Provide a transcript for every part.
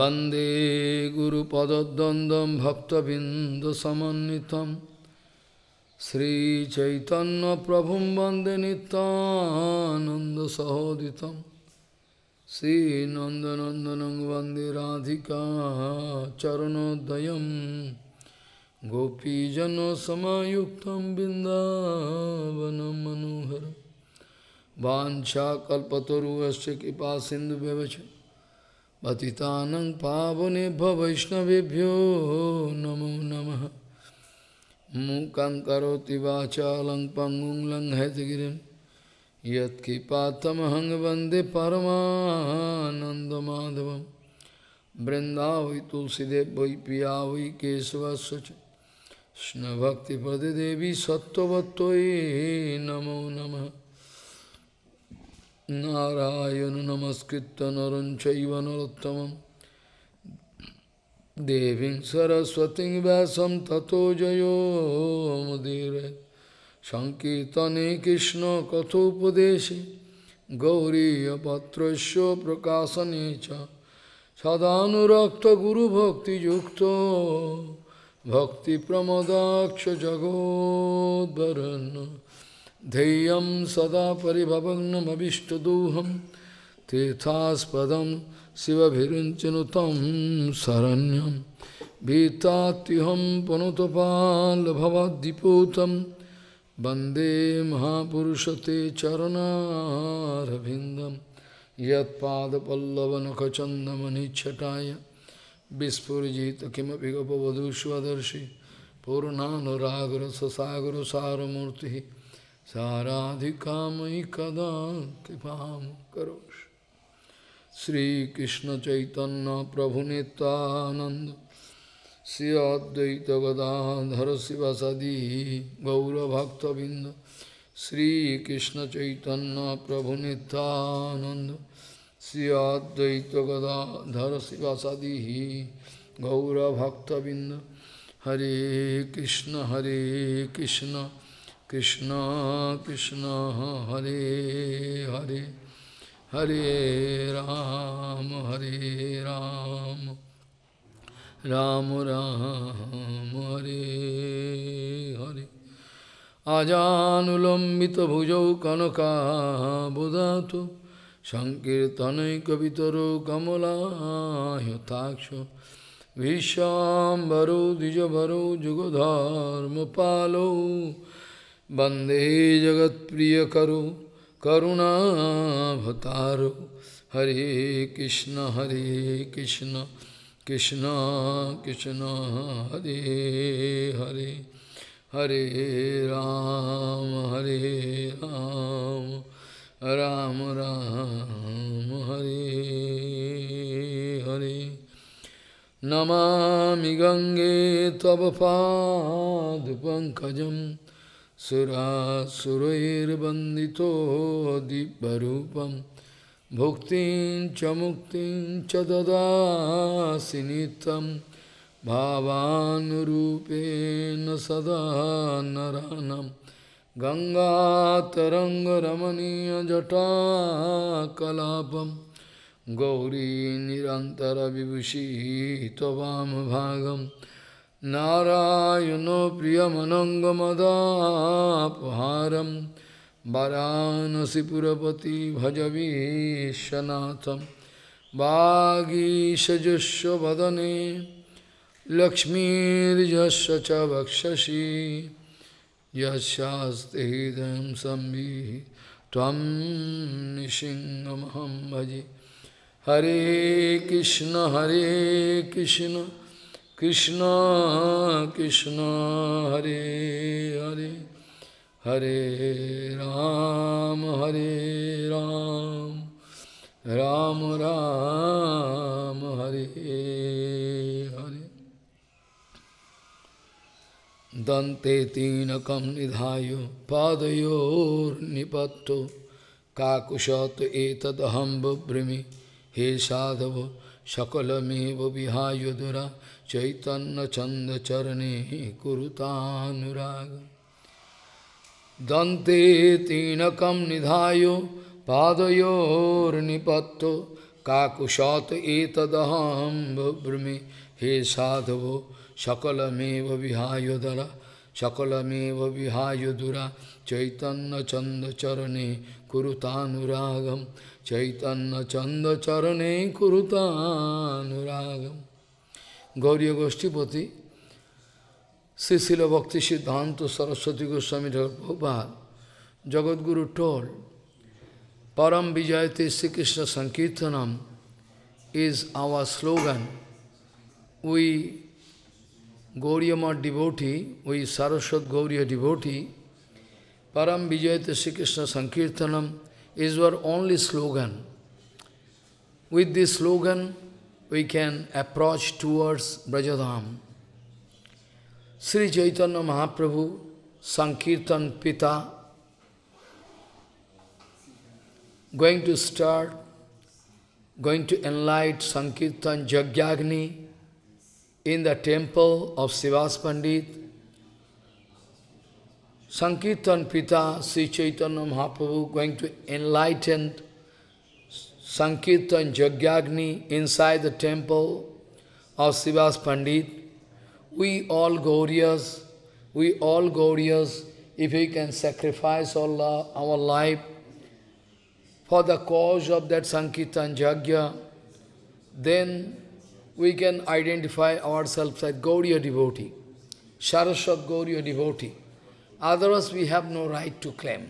वन्दे गुरुपदद्वन्द्वं भक्तबिन्दुसमन्वितं श्रीचैतन्यप्रभुं वन्दे नितानन्दसहोदितं श्रीनन्दनन्दनं वन्दे राधिका चरणोदयं गोपीजनसमायुक्तं बिन्दावनं मनोहरं वाञ्छाकल्पतरुवश्च कृपासिन्धुव्यवच पतितानं पावने वैष्णवभ्यो नमो नम मूक पंगु वाचालं पङ्गुं वंदे हैतगिरिं यत्किपातमहं वन्दे तुलसीदेव वै पिया वै केशवस्य च नमो नमः नारायण नमस्कृत नर चैवनरोत्तम देवी सरस्वती व्यास तथो जयो मुदीर संकर्तने कृष्ण कथोपदेश गौरीपत्र प्रकाशने सदाक्त गुरुभक्ति भक्ति प्रमदाक्ष जगोदरण धैर्यं सदा परिभवग्नमभीष्टदोहं तीर्थास्पदं शिवभिरुञ्चनुतं शरण्यं भीतात्युहं पुनुतपालभवद्दिपूतं वन्दे महापुरुषते चरणारविन्दं यत्पादपल्लवनखचन्दमनिच्छटाय विस्फुरजित किमपि गपवधूष्वदर्शि पूर्णानुरागरससागरसारमूर्तिः साराधिकामयि कदा कृपां करोषि श्रीकृष्णचैतन्यप्रभुनितानन्द श्री अद्वैतगदाधर शिवसदी गौरभक्तबिन्द श्रीकृष्णचैतन्यप्रभुनितानन्द श्री अद्वैतगदाधर शिवसदी गौरभक्तबिन्द हरे कृष्ण हरे कृष्ण কৃষ্ণ কৃষ্ণ হরে হরে হরে রাম হরে রাম রাম রাম হরে হরে আজানুলম্বিত ভুজৌ কনকাবুধাত সংকীর্তনৈকিতর কমলাহ্যতাক্ষ বিশ্বাম্বরো দ্বিজবরো যুগধর্ম পালৌ वन्दे जगत्प्रियकरु करुणाभतारु हरे कृष्ण हरे कृष्ण कृष्ण कृष्ण हरे हरे हरे राम हरे राम राम राम हरे हरे नमामि गङ्गे तव पादपङ्कजम् सुरासुरैर्वन्दितो दिव्यरूपं भुक्तिं च मुक्तिं च ददासि नित्यं भावानुरूपेण सदा नरानं गङ्गातरङ्गरमणीयजटाकलापं गौरी निरन्तरविभूषी त्ववामभागम् नारायणो प्रियमनङ्गमदापहारं वरानसिपुरपति भजवीशनाथं वागीशजस्व वदने लक्ष्मीर्यस्य च वक्षसि यस्यास्ति हृदयं संवि त्वं निशिङ्गमहं भजे हरे कृष्ण हरे Krishna Krishna, Krishna, Hare Hare, Hare Ram, Hare Ram, Ram Ram, Hare Hare. Dante tinakam nidhayo, padayor nipatto, kakushat etadaham brimi, he sadhava, sakalame vihayodura, चैतन्यचन्दचरणे कुरुतानुराग दन्ते तीनकं निधाय पादयोर्निपत्तो काकुशात् एतदहं ब्रुमे हे साधवो सकलमेव विहाय दरा सकलमेव विहाय दुरा चैतन्यचन्दचरणे कुरुतानुरागं चैतन्यचन्दचरणे कुरुतानुरागम् Gauriya Goshtipati, Sri Srila Bhakti Siddhanta Saraswati Goswami Prabhupada, Jagadguru told, Param Vijayate Sri Krishna Sankirtanam is our slogan. We Gauriyama devotee, we Saraswat Gauriya devotee, Param Vijayate Sri Krishna Sankirtanam is our only slogan. With this slogan, we can approach towards Brajadham. Sri Chaitanya Mahaprabhu, Sankirtan Pita, going to start, going to enlighten Sankirtan Jagyagni in the temple of Sivas Pandit. Sankirtan Pita, Sri Chaitanya Mahaprabhu, going to enlighten Sankirtan Jagyagni inside the temple of Sivas Pandit. We all Gauriyas, we all Gauriyas, if we can sacrifice Allah, our life for the cause of that Sankirtan Jagya, then we can identify ourselves as Gauriya devotee, Saraswat Gauriya devotee. Otherwise, we have no right to claim.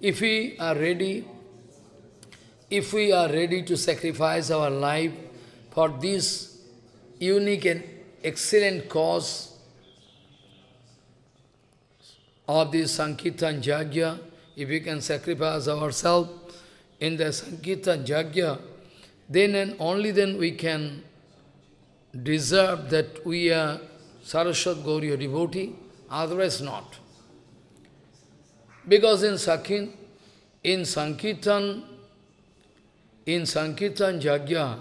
If we are ready if we are ready to sacrifice our life for this unique and excellent cause of this Sankirtan Jagya, if we can sacrifice ourselves in the Sankirtan Jagya, then and only then we can deserve that we are Saraswat Gauriya devotee, otherwise not. Because in Sakhin, in Sankirtan, in Sankirtan Jagya,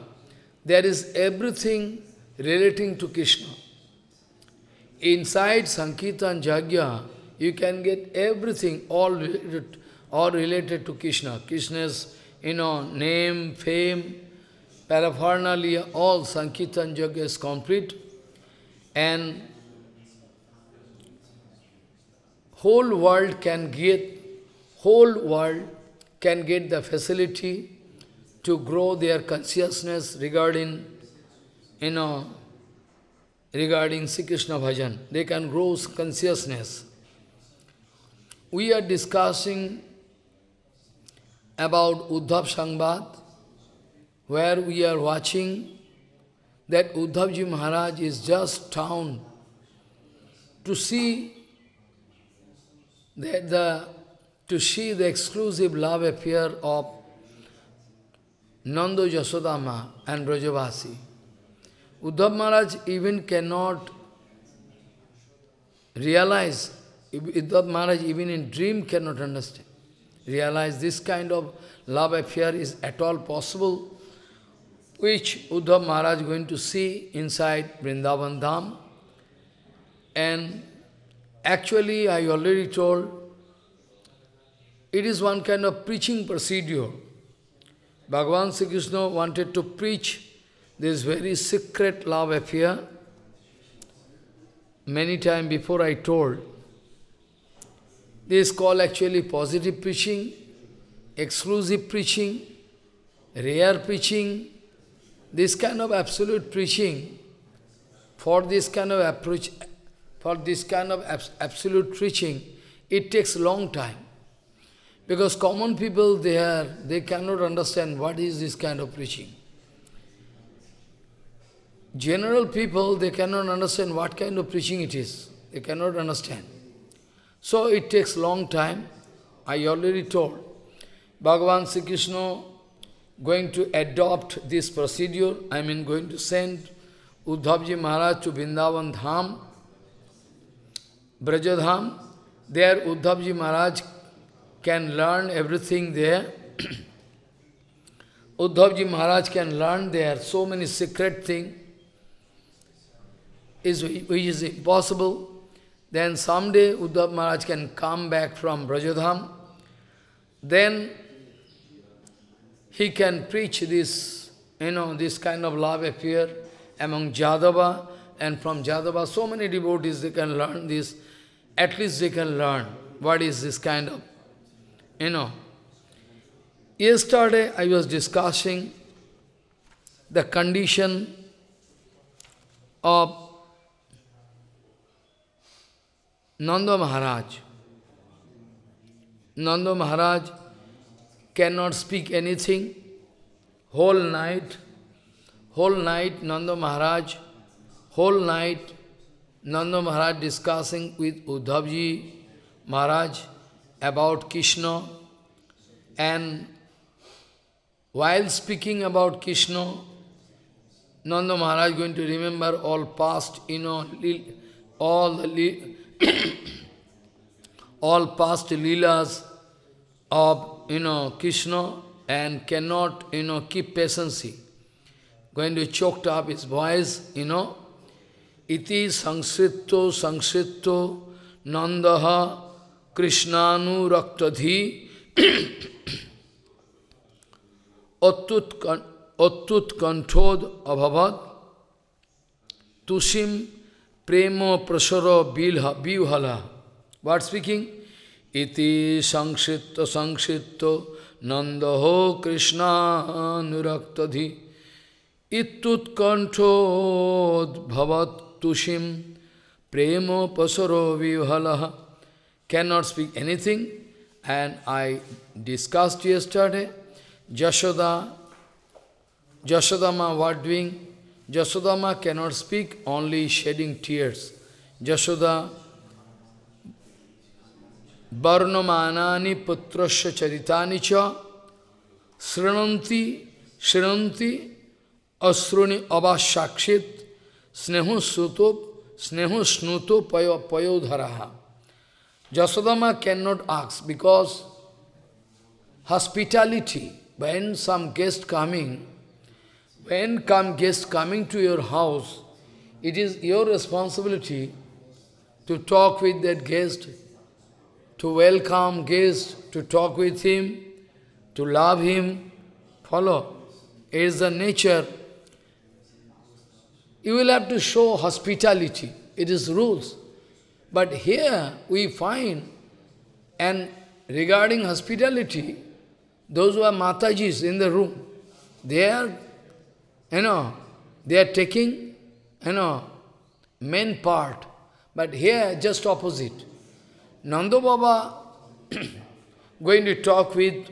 there is everything relating to Krishna. Inside Sankirtan Jagya, you can get everything all related, all related to Krishna. Krishna's, you know, name, fame, paraphernalia, all Sankirtan Jagya is complete. And whole world can get, whole world can get the facility to grow their consciousness regarding, you know, regarding Sri Krishna bhajan. They can grow consciousness. We are discussing about Uddhav Sangbat, where we are watching that Uddhavji Maharaj is just town to see that the to see the exclusive love affair of Nando Yasodama and Brajavasi. Uddhav Maharaj even cannot realize, Uddhav Maharaj even in dream cannot understand. Realize this kind of love affair is at all possible, which Uddhav Maharaj going to see inside Vrindavan Dham. And actually, I already told, it is one kind of preaching procedure. Bhagavan Sri Krishna wanted to preach this very secret love affair. Many times before I told, this call actually positive preaching, exclusive preaching, rare preaching, this kind of absolute preaching, for this kind of approach, for this kind of absolute preaching, it takes long time. Because common people, they, are, they cannot understand what is this kind of preaching. General people, they cannot understand what kind of preaching it is. They cannot understand. So it takes long time. I already told. Bhagavan Sri Krishna going to adopt this procedure. I mean going to send Uddhavji Maharaj to Vrindavan Dham, Brajadham. There Uddhavji Maharaj can learn everything there. Uddhavji Maharaj can learn there so many secret things is, which is impossible. Then someday Uddhav Maharaj can come back from Brajadham. Then he can preach this, you know, this kind of love affair among Jadava and from Jadava so many devotees they can learn this. At least they can learn what is this kind of you know, yesterday I was discussing the condition of Nanda Maharaj. Nanda Maharaj cannot speak anything. Whole night, whole night Nanda Maharaj, whole night Nanda Maharaj discussing with Uddhavji Maharaj about Krishna and while speaking about Krishna, Nanda Maharaj is going to remember all past, you know, all the all past leelas of, you know, Krishna and cannot, you know, keep patience. Going to choked up his voice, you know, iti sangsritto sangsritto nandaha Krishnanuraktadhi Attut Kanthod Abhavad Tusim Premo Prasara Bivhala. What speaking? Iti Sankshita Sankshita Nandaho Krishnanuraktadhi Ittut Kanthod Bhavat Tusim Premo Pasaro Bivhala cannot speak anything. And I discussed yesterday, Jashoda, Jashodama what doing? Jashodama cannot speak, only shedding tears. Jashoda, Varnamanani putrasya charitani cha, Srinanti, Srinanti, Asruni abashakshit, Snehu suto, Snehu snuto payo, payodharaha. Jasodama cannot ask because hospitality, when some guest coming, when come guest coming to your house, it is your responsibility to talk with that guest, to welcome guest, to talk with him, to love him, follow. It is the nature. You will have to show hospitality. It is rules. But here we find, and regarding hospitality, those who are Matajis in the room, they are, you know, they are taking, you know, main part. But here, just opposite. Nando Baba going to talk with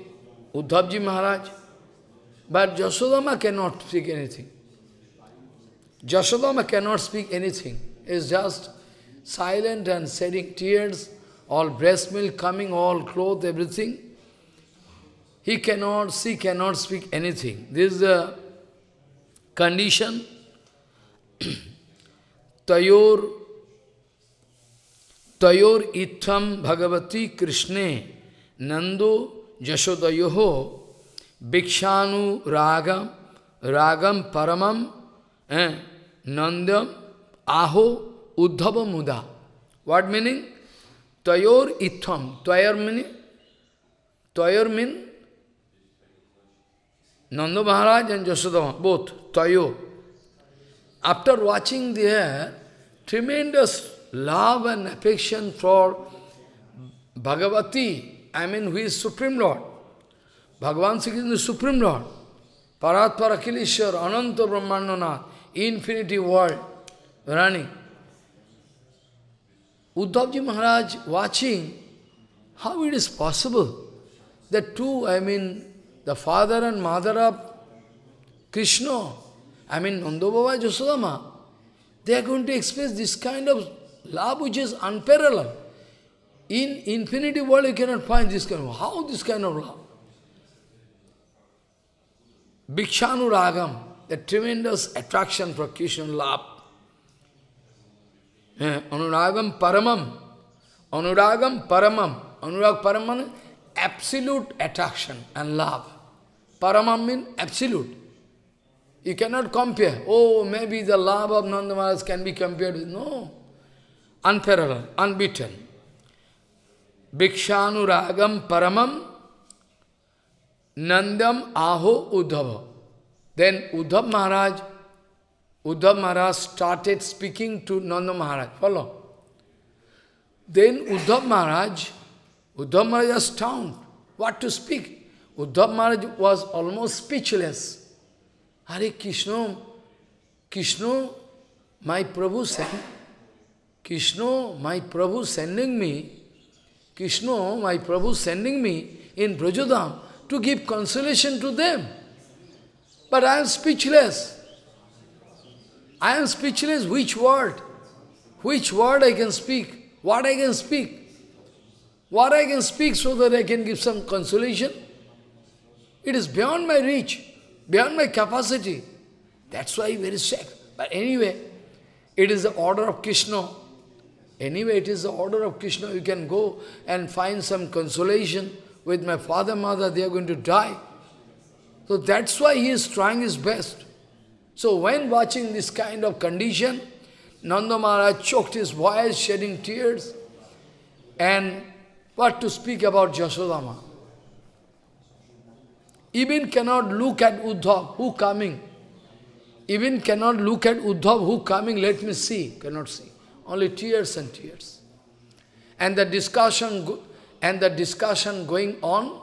Uddhavji Maharaj, but Jasodama cannot speak anything. Jasodama cannot speak anything. It's just silent and shedding tears, all breast milk coming, all clothes, everything. He cannot, she cannot speak anything. This is the condition. Tayor तयोर इत्थम Bhagwati कृष्णे नंदो bhikshanu ragam ragam paramam परमम eh, Nandam Aho. Uddhava Muda. What meaning? Tayor Itham. Tvayor meaning? Tvayor mean? Nanda Maharaj and both. Tvayor. After watching there, tremendous love and affection for Bhagavati, I mean who is Supreme Lord. Bhagavan Sri Krishna is Supreme Lord. Parat Parakilishwar, Ananta Brahmananath, infinity world running. Uddhavji Maharaj watching, how it is possible that two, I mean, the father and mother of Krishna, I mean Nandababa Jasodama, they are going to express this kind of love which is unparalleled. In infinity world you cannot find this kind of How this kind of love? Bhikshanuragam, the tremendous attraction for Krishna love. Anuragam Paramam. Anuragam Paramam. Anurag Paramam absolute attraction and love. Paramam means absolute. You cannot compare. Oh, maybe the love of Nandamaras can be compared with. No. Unparalleled, unbeaten. Bhikshanuragam Paramam Nandam Aho Uddhava. Then Uddhava Maharaj Uddhav Maharaj started speaking to Nanda Maharaj. Follow. Then Uddhav Maharaj, Uddhav Maharaj astounded. What to speak? Uddhav Maharaj was almost speechless. Hare Krishna, Krishna, my Prabhu sent, Krishna, my Prabhu sending me, Krishna, my Prabhu sending me in Brajodham to give consolation to them. But I am speechless. I am speechless. Which word? Which word I can speak? What I can speak? What I can speak so that I can give some consolation? It is beyond my reach, beyond my capacity. That's why very sick. But anyway, it is the order of Krishna. Anyway, it is the order of Krishna. You can go and find some consolation with my father, mother, they are going to die. So that's why he is trying his best. So when watching this kind of condition, Nanda Maharaj choked his voice, shedding tears. And what to speak about Jasodama? Even cannot look at Uddhav, who coming? Even cannot look at Uddhav, who coming, let me see. Cannot see. Only tears and tears. And the discussion, and the discussion going on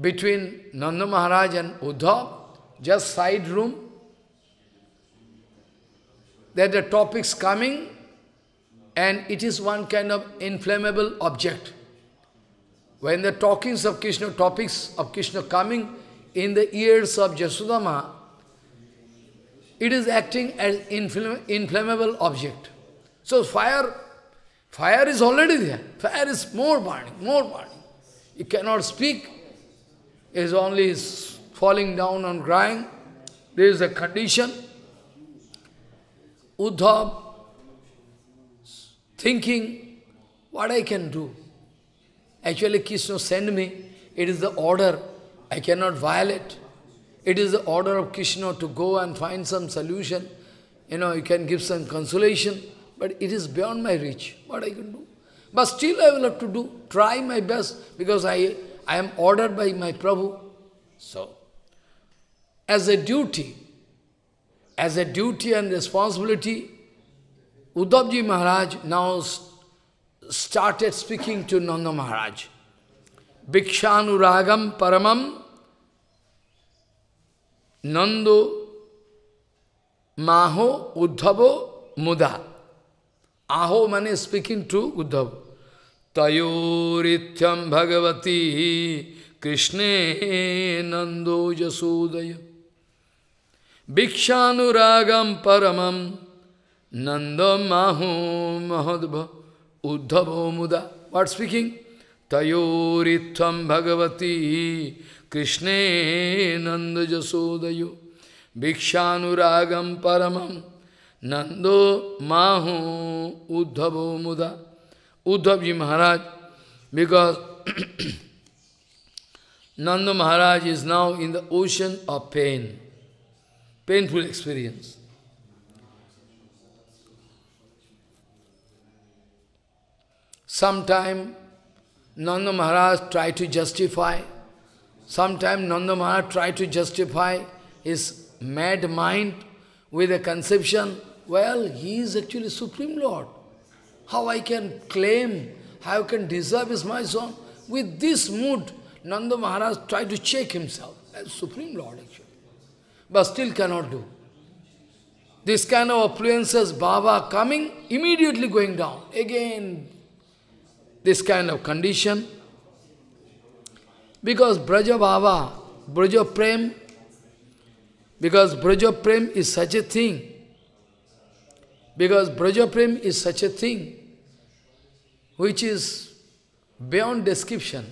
between Nanda Maharaj and Uddhav, just side room. There the topics coming, and it is one kind of inflammable object. When the talkings of Krishna, topics of Krishna coming in the ears of Jasudama, it is acting as inflamm inflammable object. So fire, fire is already there. Fire is more burning, more burning. You cannot speak. It is only falling down and crying. there is a condition. Uddhav thinking, what I can do? Actually, Krishna sent me. It is the order. I cannot violate. It is the order of Krishna to go and find some solution. You know, you can give some consolation, but it is beyond my reach. What I can do? But still I will have to do, try my best, because I, I am ordered by my Prabhu. So, as a duty, as a duty and responsibility, Uddhavji Maharaj now started speaking to Nanda Maharaj. Bhikshanuragam paramam nando maho uddhavo muda. Aho mane speaking to Uddhav. Tayurityam bhagavati krishne nando jasudaya. Bhikshanuragam paramam nandam mahu mahadbha uddhavo muda. What speaking? Tayoritvam bhagavati krishne nandajasodayo Bhikshanuragam paramam nando mahu uddhavo muda. Uddhavji Maharaj, because Nanda Maharaj is now in the ocean of pain painful experience. Sometime Nanda Maharaj tried to justify, sometime Nanda Maharaj tried to justify his mad mind with a conception, well, he is actually Supreme Lord. How I can claim, how I can deserve is my son? With this mood, Nanda Maharaj tried to check himself as Supreme Lord actually but still cannot do. This kind of affluences, Baba coming, immediately going down. Again, this kind of condition. Because Braja Baba, Braja Prem, because Braja Prem is such a thing. Because Braja Prem is such a thing which is beyond description.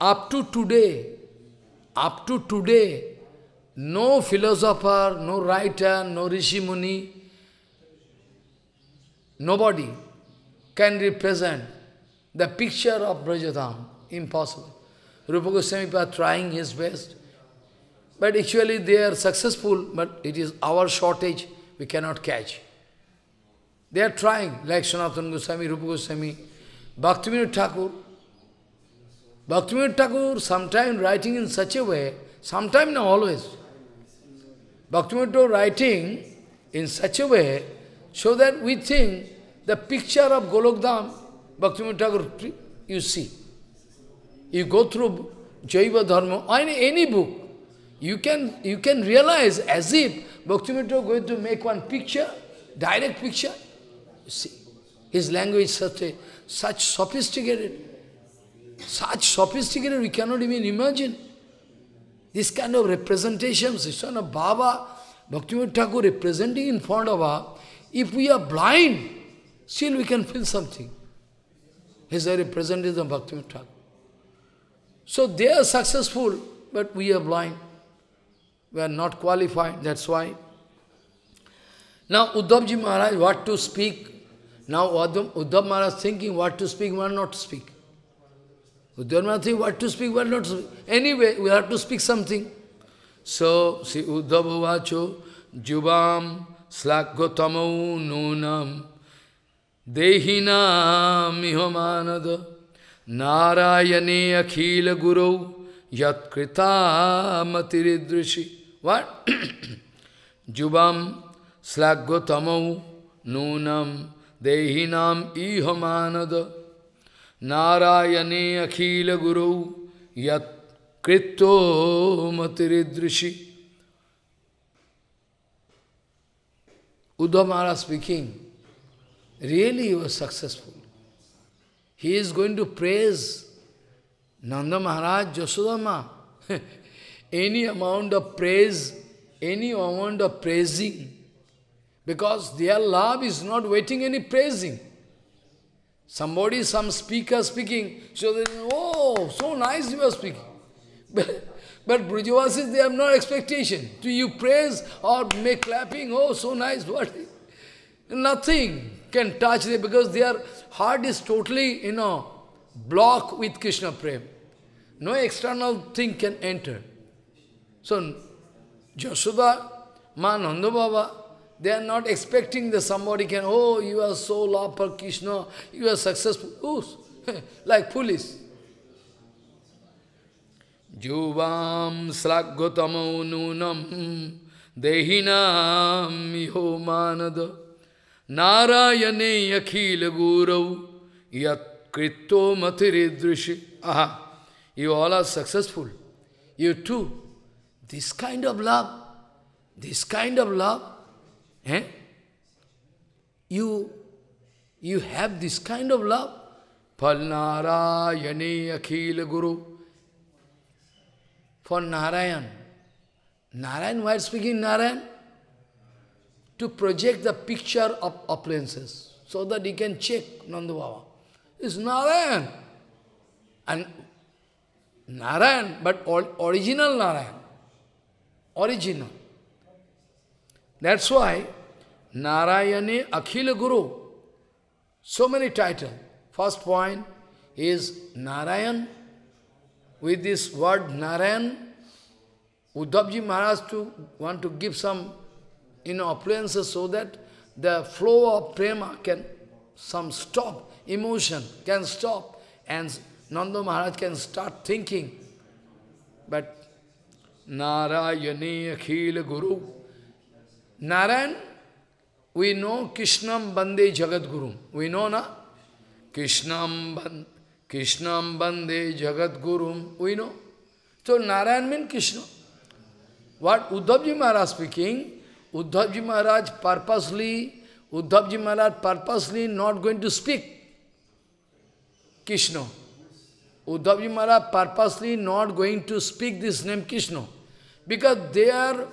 Up to today, up to today, no philosopher, no writer, no Rishi Muni, nobody can represent the picture of Brajadham. Impossible. Rupa Goswami are trying his best. But actually they are successful, but it is our shortage we cannot catch. They are trying, like Sanatana Goswami, Rupa Goswami, Bhaktivinoda Thakur. Bhaktivinoda Thakur sometimes writing in such a way, sometimes not always, Bhaktivinoda writing in such a way so that we think the picture of Golokdham, Bhaktivinoda you see. You go through Jaiva Dharma or any, any book, you can, you can realize as if Bhaktivinoda going to make one picture, direct picture. You see, his language such a, such sophisticated, such sophisticated we cannot even imagine. This kind of representation, Son of Baba, Bhaktivinoda Thakur representing in front of us, if we are blind, still we can feel something. He's a representative of Bhaktivinoda Thakur. So they are successful, but we are blind. We are not qualified, that's why. Now Uddhavji Maharaj, what to speak? Now Uddhav Maharaj thinking what to speak, what not to speak. Uddhava thinks what to speak, what not to speak. Anyway, we have to speak something. So, see Uddhava vacho jubam slakotamau nunam dehinam ihomanada narayane akhila guru yat krita What? jubam slakotamau nunam dehinam ihomanada नारायणे अखिलगुरौ यत् कृत्तो मतिरिदृशि Uddhav Maharaj speaking, really he was successful. He is going to praise Nanda Maharaj, Yasodama. any amount of praise, any amount of praising, because their love is not waiting any praising. Somebody, some speaker speaking, so they say, oh, so nice you are speaking. But, but bourgeoisie, they have no expectation. Do you praise or make clapping? Oh, so nice, what? Nothing can touch them because their heart is totally, you know, blocked with Krishna Prabhu. No external thing can enter. So, Jasoda, Ma Nanda Baba, they are not expecting that somebody can, oh, you are so law for Krishna, you are successful. Ooh, like police. Juvam slagotamo nunam dehinam iho manada narayane yakhil gurav yat kritto matiridrishi. Aha, you all are successful. You too. This kind of love, this kind of love, Eh? You, you have this kind of love. For Narayane Akhil Guru. For Narayan. Narayan, why speaking Narayan? To project the picture of appliances so that he can check Nanda Baba. It's Narayan. And Narayan, but original Narayan. Original. That's why Narayani Akhila Guru. So many titles. First point is Narayan. With this word Narayan, Uddhavji Maharaj to want to give some you know, appliances so that the flow of prema can some stop, emotion can stop and Nanda Maharaj can start thinking. But Narayani Akhila Guru. Narayan we know Krishnam Bande Jagadguru. We know na? Krishnam Bande, Krishnam Bande Jagadguru. We know. So Narayan means Krishna. What Uddhavji Maharaj speaking, Uddhavji Maharaj purposely, Uddhavji Maharaj purposely not going to speak Krishna. Uddhavji Maharaj purposely not going to speak this name Krishna. Because they are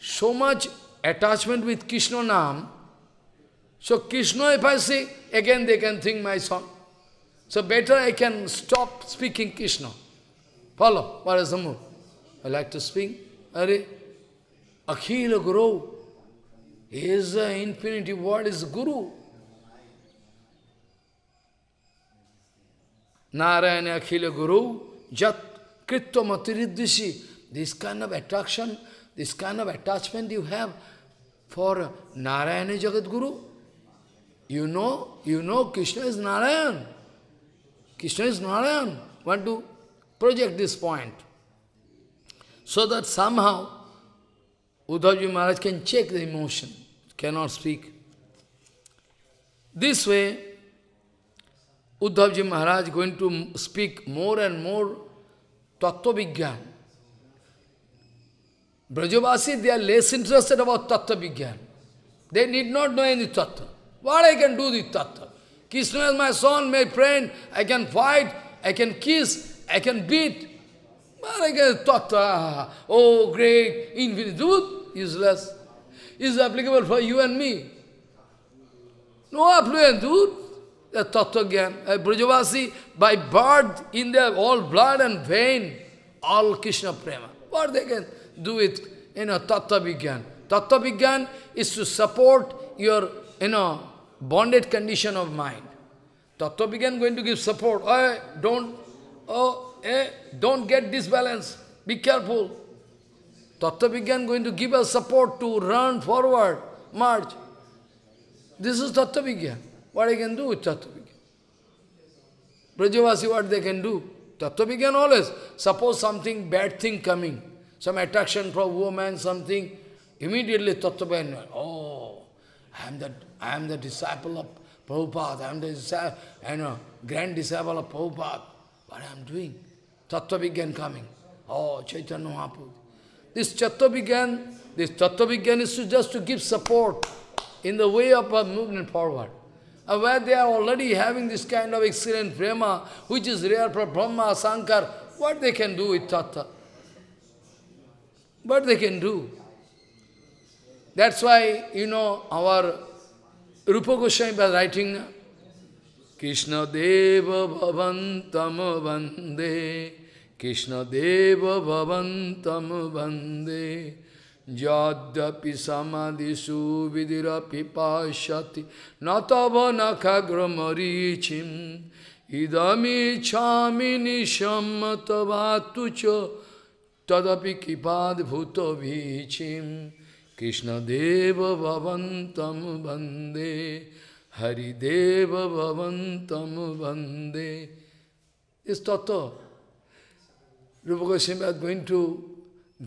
so much attachment with Krishna Nam, so Krishna if I say, again they can think my song. So better I can stop speaking Krishna. Follow, what is the move? I like to speak. Are Akhila Guru. He is the infinity word is Guru. Narayana Akhila Guru, Jat Kritya Matiriddhishi. This kind of attraction this kind of attachment you have for Narayana Jagadguru. You know, you know Krishna is Narayan. Krishna is Narayan. Want to project this point. So that somehow Uddhavji Maharaj can check the emotion, cannot speak. This way, Uddhavji Maharaj going to speak more and more Tattva Vigyan. Brajavasi, they are less interested about Tattva Vigyan. They need not know any Tattva. What I can do with Tattva? Krishna is my son, my friend. I can fight, I can kiss, I can beat. But I can Tattva, oh great, infinite, useless. Is applicable for you and me. No affluent, dude. The Tattva Gyan. Brajavasi, by birth, in their all blood and vein, all Krishna Prema. What they can do it you know, Tattva Vigyan. Tattva Vigyan is to support your, you know, bonded condition of mind. Tattva Vigyan going to give support. I eh, don't, oh, eh, don't get disbalance. Be careful. Tattva Vigyan going to give us support to run forward, march. This is Tattva Vigyan. What I can do with Tattva Vigyan? Brajavasi, what they can do? Tattva Vigyan always. Suppose something bad thing coming some attraction for woman, something, immediately Tattvabhaya oh, I am, the, I am the disciple of Prabhupada, I am the disciple, know, grand disciple of Prabhupada. What I am doing? Tattvabhigyan coming. Oh, Chaitanya Mahaprabhu. This Tattvabhigyan, this Tattvabhigyan is to just to give support in the way of a movement forward. Uh, where they are already having this kind of excellent prema, which is rare for Brahma, Sankar, what they can do with Tattva? What they can do? That's why, you know, our Rupa Goswami was writing, Krishna Deva Bhavantam Vande, Krishna Deva Bhavantam Vande, Jadapi Samadhisu Vidirapi Pashati, Natava Nakagramarichim, Idami Chami Nishammatavatucha, तदपि कृपाद भूत भीचिम कृष्ण वंदे हरिदेव भवंतम वंदे इस तत्व रूप गोसिम as going to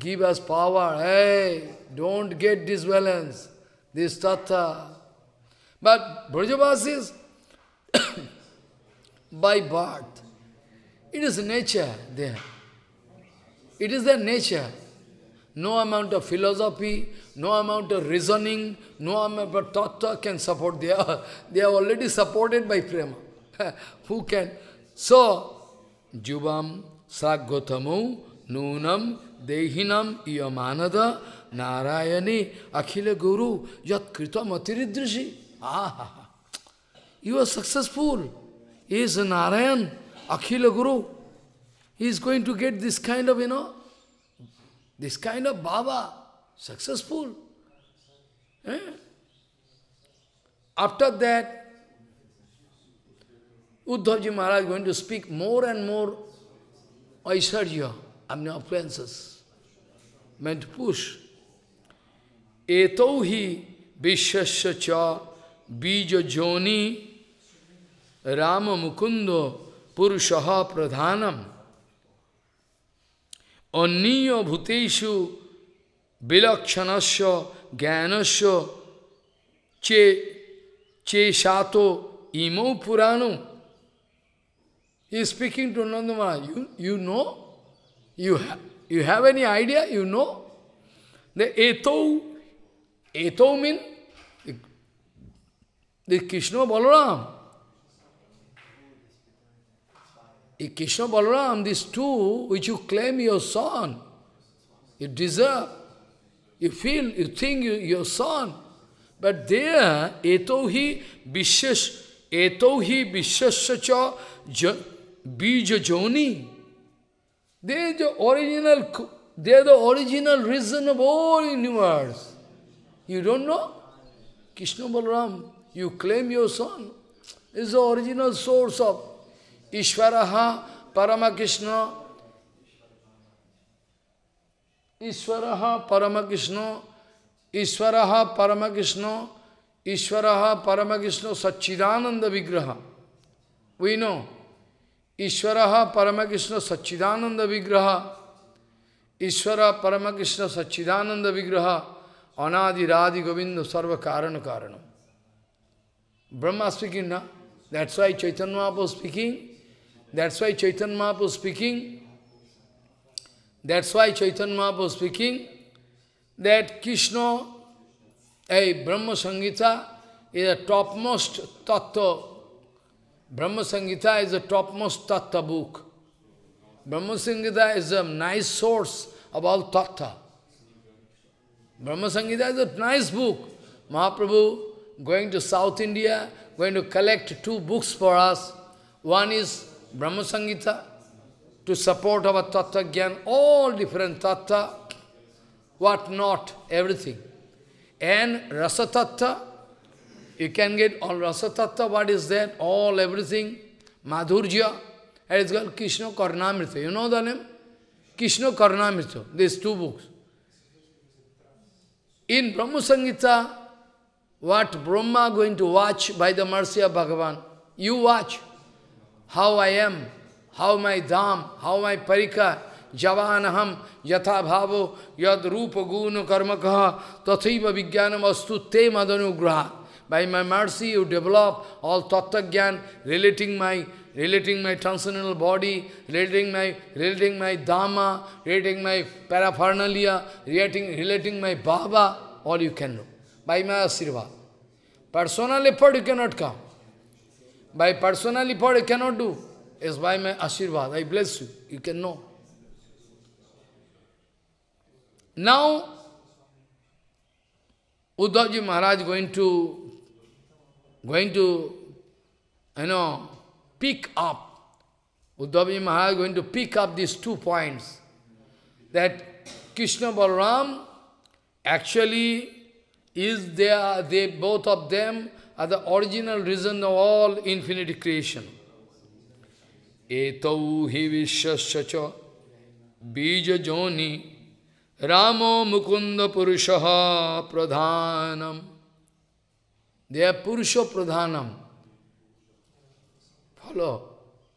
give us power है don't get this balance this तत्व but ब्रजवासीज by birth it is nature there It is their nature. No amount of philosophy, no amount of reasoning, no amount of tattva can support. They are, they are already supported by prema. Who can? So, Jubam Saggotamu Nunam Dehinam Iyamanada Narayani Akhila Guru Yat Kritam Atiridrishi. Ah, you are successful. He is Narayan, Akhila Guru he is going to get this kind of, you know, this kind of Baba, successful. Eh? After that, Uddhavji Maharaj is going to speak more and more Aisharya, I mean appliances, meant to push. Etau hi vishasya cha bija joni rama mukundo purushaha pradhanam অন্য ভূতেষু বিলক্ষণস্য জ্ঞানস্য চে চে সাত ইমৌ পুরাণু ই speaking to Nanda Maharaj you you know you you have any idea you know they এতৌ এতৌ mean Krishna Balaram Krishna Balaram, these two which you claim your son, you deserve, you feel, you think you, your son. But there, etohi vishesh, etohi visheshacha bija joni. They are the original, they are the original reason of all universe. You don't know? Krishna Balaram, you claim your son, is the original source of Ishwaraha Paramakrishna. Ishwaraha Paramakrishna. Ishwaraha Paramakrishna. Ishwaraha Paramakrishna Satchidananda Vigraha. We know. Ishwaraha Paramakrishna Satchidananda Vigraha. Ishwara Paramakrishna Satchidananda Vigraha. Anadi Radhi Govinda Sarva Karana Karanam. Brahma speaking now. That's why Chaitanya was speaking. That's why Chaitanya Mahaprabhu speaking, that's why Chaitanya Mahaprabhu speaking, that Krishna, a Brahma Sangita, is a topmost tattva. Brahma Sangita is the topmost tattva book. Brahma Sangita is a nice source of all tattva. Brahma Sangita is a nice book. Mahaprabhu going to South India, going to collect two books for us. One is Brahma Sangita to support our Tattva Gyan, all different Tattva, what not, everything. And Rasa Tattva, you can get all Rasa Tattva, what is that, all everything, Madhurja, and it's called Krishna Karnamrita. You know the name? Krishna Karnamrita, these two books. In Brahma Sangita, what Brahma going to watch by the mercy of Bhagavan, you watch. How I am how my dham how my परिका जवान हम यथा भाव यद रूप गुण कर्म कह तथा विज्ञान वस्तु ते मदनुग्रह by my mercy you develop all तत्व ज्ञान relating my relating my transcendental body relating my relating my dhama relating my paraphernalia relating relating my Baba all you can know by my आशीर्वाद personal effort you cannot come By personal effort, you cannot do. It's by my Ashirvad. I bless you. You can know. Now, Uddhavji Maharaj going to, going to, you know, pick up. Uddhavji Maharaj going to pick up these two points. That Krishna Balaram actually is there, they both of them are the original reason of all infinite creation. Etau hi vishyasacha bija joni Ramo mukunda purushaha pradhanam. They are purusha pradhanam. Follow.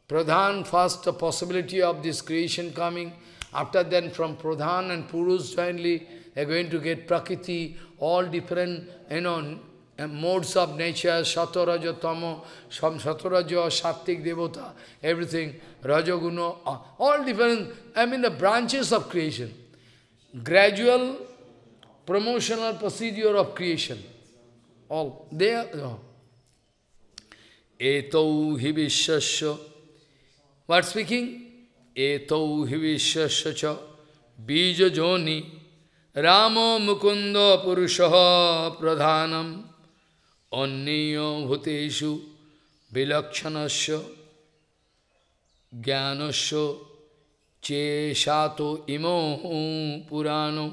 Pradhan first the possibility of this creation coming. After then from Pradhan and Purus jointly, they are going to get Prakriti, all different, you know, modes of nature, Sataraja, Tamo, some Sattik everything, Rajaguna, all different, I mean the branches of creation. Gradual promotional procedure of creation. All, there. are, no. Uh, Etau hivishasya. What speaking? Etau hivishasya cha. Bija joni. Ramo mukunda purushaha pradhanam. অন্যেয় ভূতেষু বিলক্ষণস্য জ্ঞানস্য চেষাত ইমো পুরানো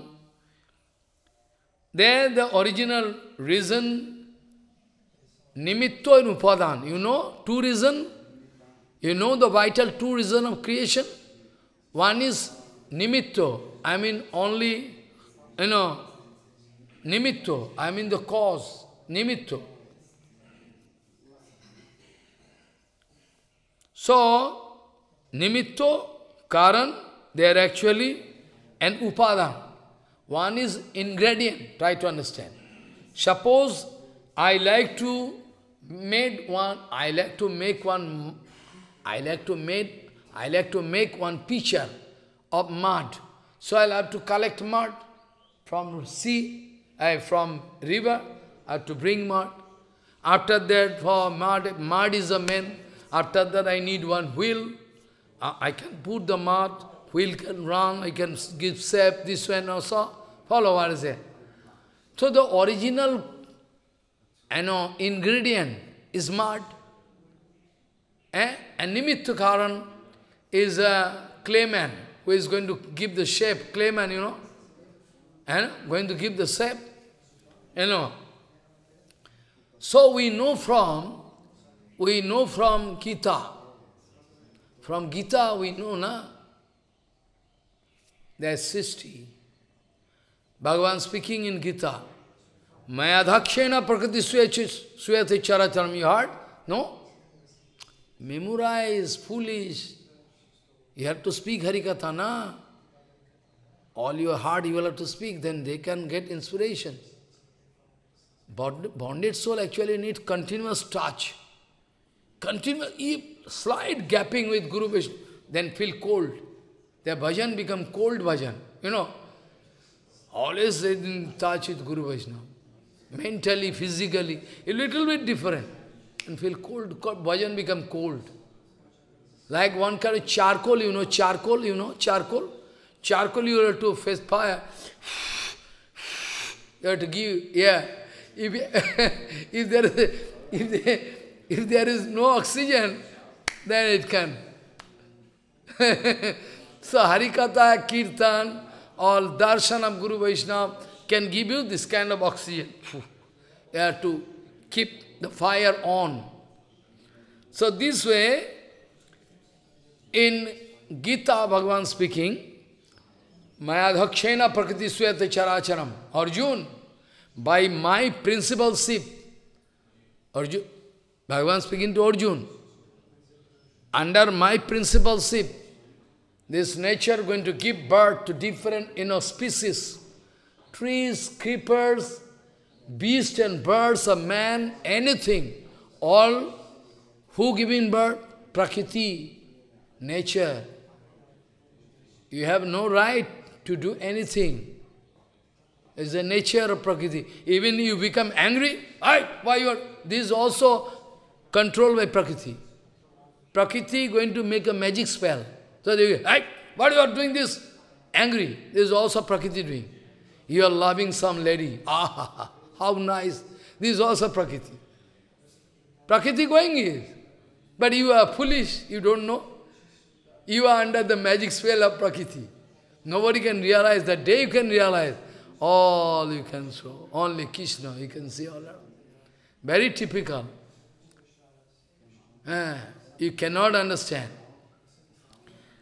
There the original reason, nimitto and upadan. You know two reason? You know the vital two reason of creation? One is nimitto, I mean only, you know, nimitto, I mean the cause. nimitto. So, nimitto, karan, they are actually an upada. One is ingredient, try to understand. Suppose I like to make one, I like to make one, I like to make, I like to make one picture of mud. So I'll have to collect mud from sea, uh, from river have uh, to bring mud. After that, for mud, mud is a man. After that, I need one wheel. Uh, I, can put the mud, wheel can run, I can give shape, this one also. Follow what I say. So the original you know, ingredient is mud. Eh? And Nimittakaran is a clayman who is going to give the shape, clayman, you know. And eh? going to give the shape. You know. So we know from, we know from Gita. From Gita we know, na? There's Sisti. Bhagavan speaking in Gita. Mayadhakshena prakriti suyati characharam. You heard? No? Memorize, foolish. You have to speak Harikatha, na? All your heart you will have to speak, then they can get inspiration. Bonded soul actually needs continuous touch. Continuous, if slight gapping with Guru Vishnu, then feel cold. Their bhajan become cold bhajan, you know. Always in touch with Guru Vaishnava. Mentally, physically, a little bit different. And feel cold, bhajan become cold. Like one kind of charcoal, you know, charcoal, you know, charcoal. Charcoal you have to face fire. You have to give, yeah. If, if, there, is, if, there, if there is no oxygen, then it can. so Harikatha, Kirtan, or Darshan of Guru Vaishnava can give you this kind of oxygen. You have to keep the fire on. So this way, in Gita, Bhagavan speaking, Mayadhakshena prakriti sweta characharam. Arjun, by my principalship. Arjun, Bhagavan speaking to Arjun. Under my principalship, this nature going to give birth to different you know, species. Trees, creepers, beasts and birds, a man, anything. All who giving birth? Prakriti, nature. You have no right to do anything. It's the nature of Prakriti. Even you become angry, hey, why you are... This is also controlled by Prakriti. Prakriti going to make a magic spell. So they go, hey, what you are doing this? Angry. This is also Prakriti doing. You are loving some lady. Ah, how nice. This is also Prakriti. Prakriti going is. But you are foolish, you don't know. You are under the magic spell of Prakriti. Nobody can realize. The day you can realize, all you can show. Only Krishna you can see all around. Very typical. Eh, you cannot understand.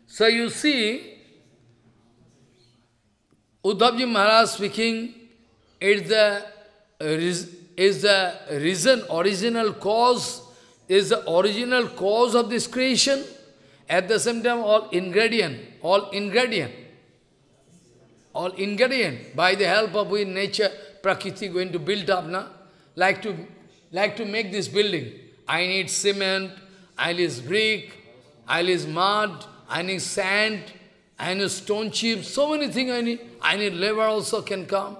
So you see, Uddhavji Maharaj speaking, it's the, is the reason, original cause, is the original cause of this creation. At the same time, all ingredient, all ingredient all ingredient by the help of which nature, Prakriti going to build up, na? like to like to make this building. I need cement, I need brick, I need mud, I need sand, I need stone chips, so many things I need. I need labor also can come.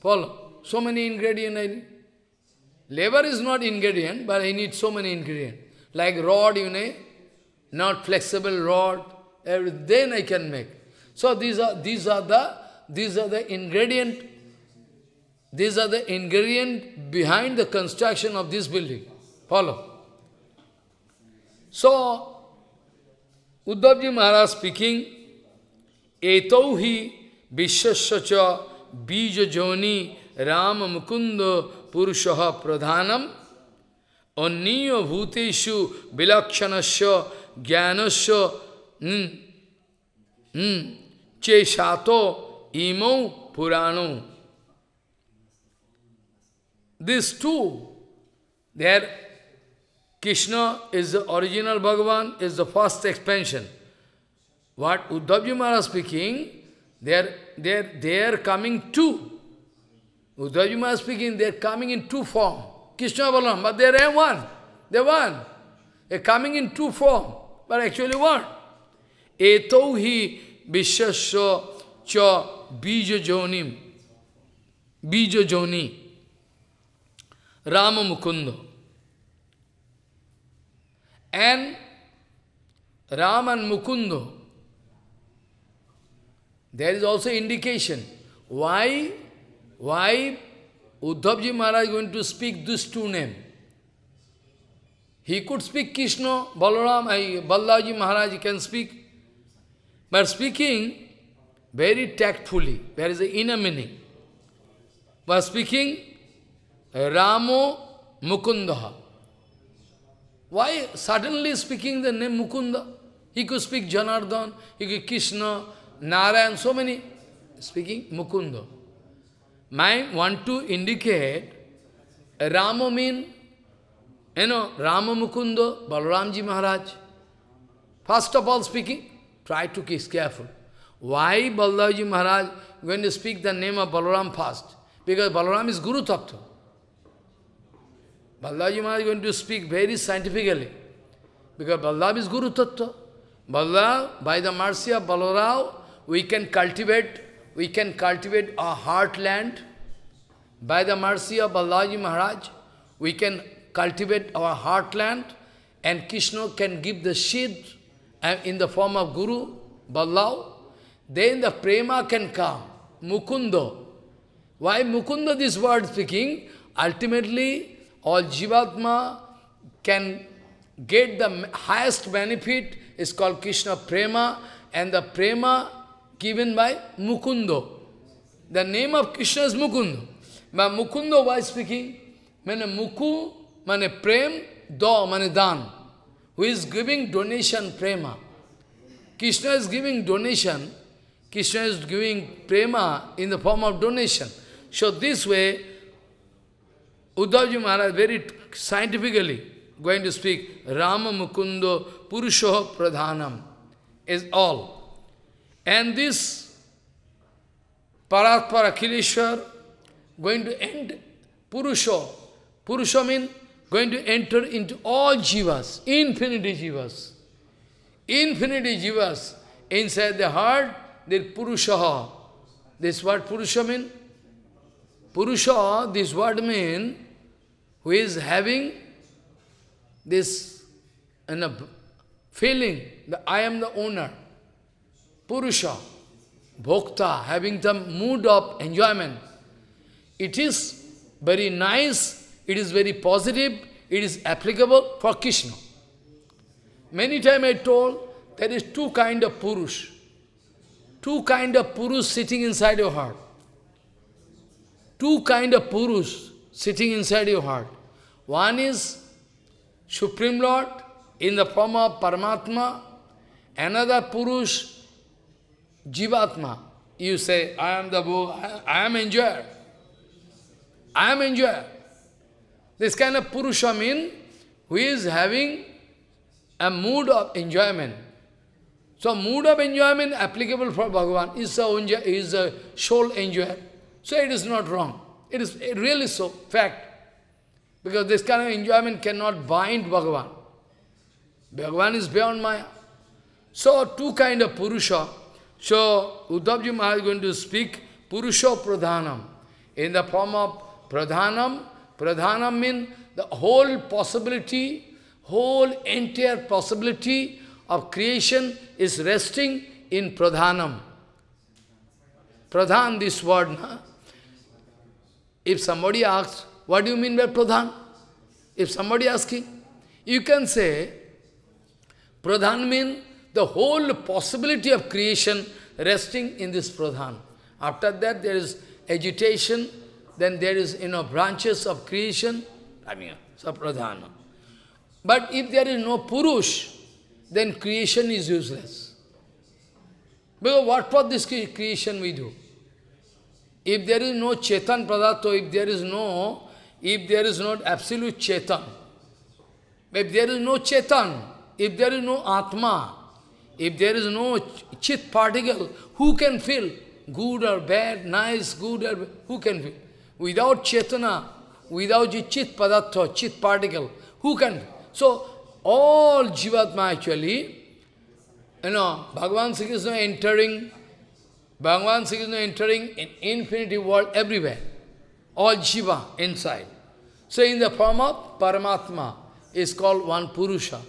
Follow? So many ingredient I need. Labor is not ingredient, but I need so many ingredient. Like rod, you know, not flexible rod, then I can make. So these are these are the these are the ingredient. These are the ingredient behind the construction of this building. Follow. So Uddhavji Maharaj speaking, Etau hi Vishwasacha Bijajoni Ram Mukunda Purushaha Pradhanam Anniya Bhuteshu Vilakshanasya Jnanasya hmm. hmm che shato imo purano. These two, there, Krishna is the original Bhagavan, is the first expansion. What Uddhavji Maharaj speaking, they are, they are, they are coming two. Uddhavji Maharaj speaking, they are coming in two form. Krishna Balaram, but they are one. They are one. They are coming in two form, but actually one. Eto hi Vishasya cha bija jonim. Bija joni. Rama Mukunda. And Rama and Mukunda, there is also indication why why Uddhavji Maharaj is going to speak these two names. He could speak Krishna, Balaram, Ballaji Maharaj can speak but speaking very tactfully, there is an inner meaning. But speaking, Ramo Mukunda. Why suddenly speaking the name Mukunda? He could speak Janardhan, he could Krishna, Narayan, so many. Speaking Mukunda. I want to indicate Ramo mean, you know, Rama Mukunda, Balaramji Maharaj. First of all speaking, Try to be careful. Why Balaji Maharaj going to speak the name of Balaram first? Because Balaram is Guru Tattva. Balaji Maharaj is going to speak very scientifically. Because Balaram is Guru Tattva. Balaram, by the mercy of Balaram, we can cultivate, we can cultivate our heartland. By the mercy of Balaji Maharaj, we can cultivate our heartland and Krishna can give the seed in the form of Guru, Ballao, then the prema can come. Mukundo. Why Mukundo? this word speaking? Ultimately, all Jivatma can get the highest benefit is called Krishna Prema and the Prema given by Mukundo. The name of Krishna is Mukundo. But Mukundo why speaking? Mane Muku, mane Prem, Do, mane Dan who is giving donation prema. Krishna is giving donation. Krishna is giving prema in the form of donation. So this way, Uddhavji Maharaj very scientifically going to speak, Rama Mukundo Purusho Pradhanam is all. And this Paratpara going to end Purusho. Purusho means going to enter into all jivas, infinity jivas. Infinity jivas. Inside the heart, there purushaha. This word purusha means? Purusha, this word means who is having this and a feeling that I am the owner. Purusha, bhokta, having the mood of enjoyment. It is very nice it is very positive, it is applicable for Krishna. Many times I told, there is two kind of Purush. Two kind of Purush sitting inside your heart. Two kind of Purush sitting inside your heart. One is Supreme Lord in the form of Paramatma. Another Purush, Jivatma. You say, I am the Buddha, I am enjoyer. I am enjoyer. This kind of Purusha means who is having a mood of enjoyment. So mood of enjoyment applicable for Bhagavan is a, is a soul enjoyer. So it is not wrong. It is it really so, fact. Because this kind of enjoyment cannot bind Bhagavan. Bhagavan is beyond Maya. So two kind of Purusha. So Uddhavji Maharaj is going to speak Purusha Pradhanam in the form of Pradhanam Pradhanam means the whole possibility, whole entire possibility of creation is resting in Pradhanam. Pradhan, this word. Na? If somebody asks, what do you mean by Pradhan? If somebody asking, you can say, Pradhan means the whole possibility of creation resting in this Pradhan. After that, there is agitation, then there is, you know, branches of creation, I mean, sapradhana. But if there is no Purush, then creation is useless. Because what for this creation we do? If there is no Chetan Pradhato, if there is no, if there is not absolute Chetan, if there is no Chetan, if there is no Atma, if there is no Chit particle, who can feel good or bad, nice, good or bad, who can feel? Without Chetana, without the Chit padatta, Chit particle, who can? So, all Jivatma actually, you know, Bhagavan Sri Krishna entering, Bhagavan Sri Krishna entering in infinity world everywhere. All Jiva inside. So in the form of Paramatma is called one Purusha.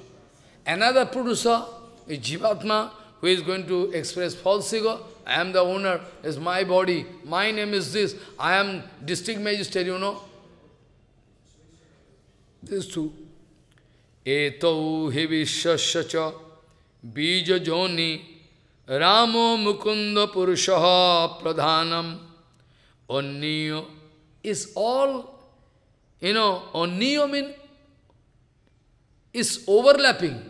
Another Purusha is Jivatma who is going to express false ego, I am the owner, it's my body, my name is this, I am district magistrate, you know. These two. Etau hivishasya bija joni ramo mukunda purushaha pradhanam onniyo is all, you know, onniyo means is overlapping,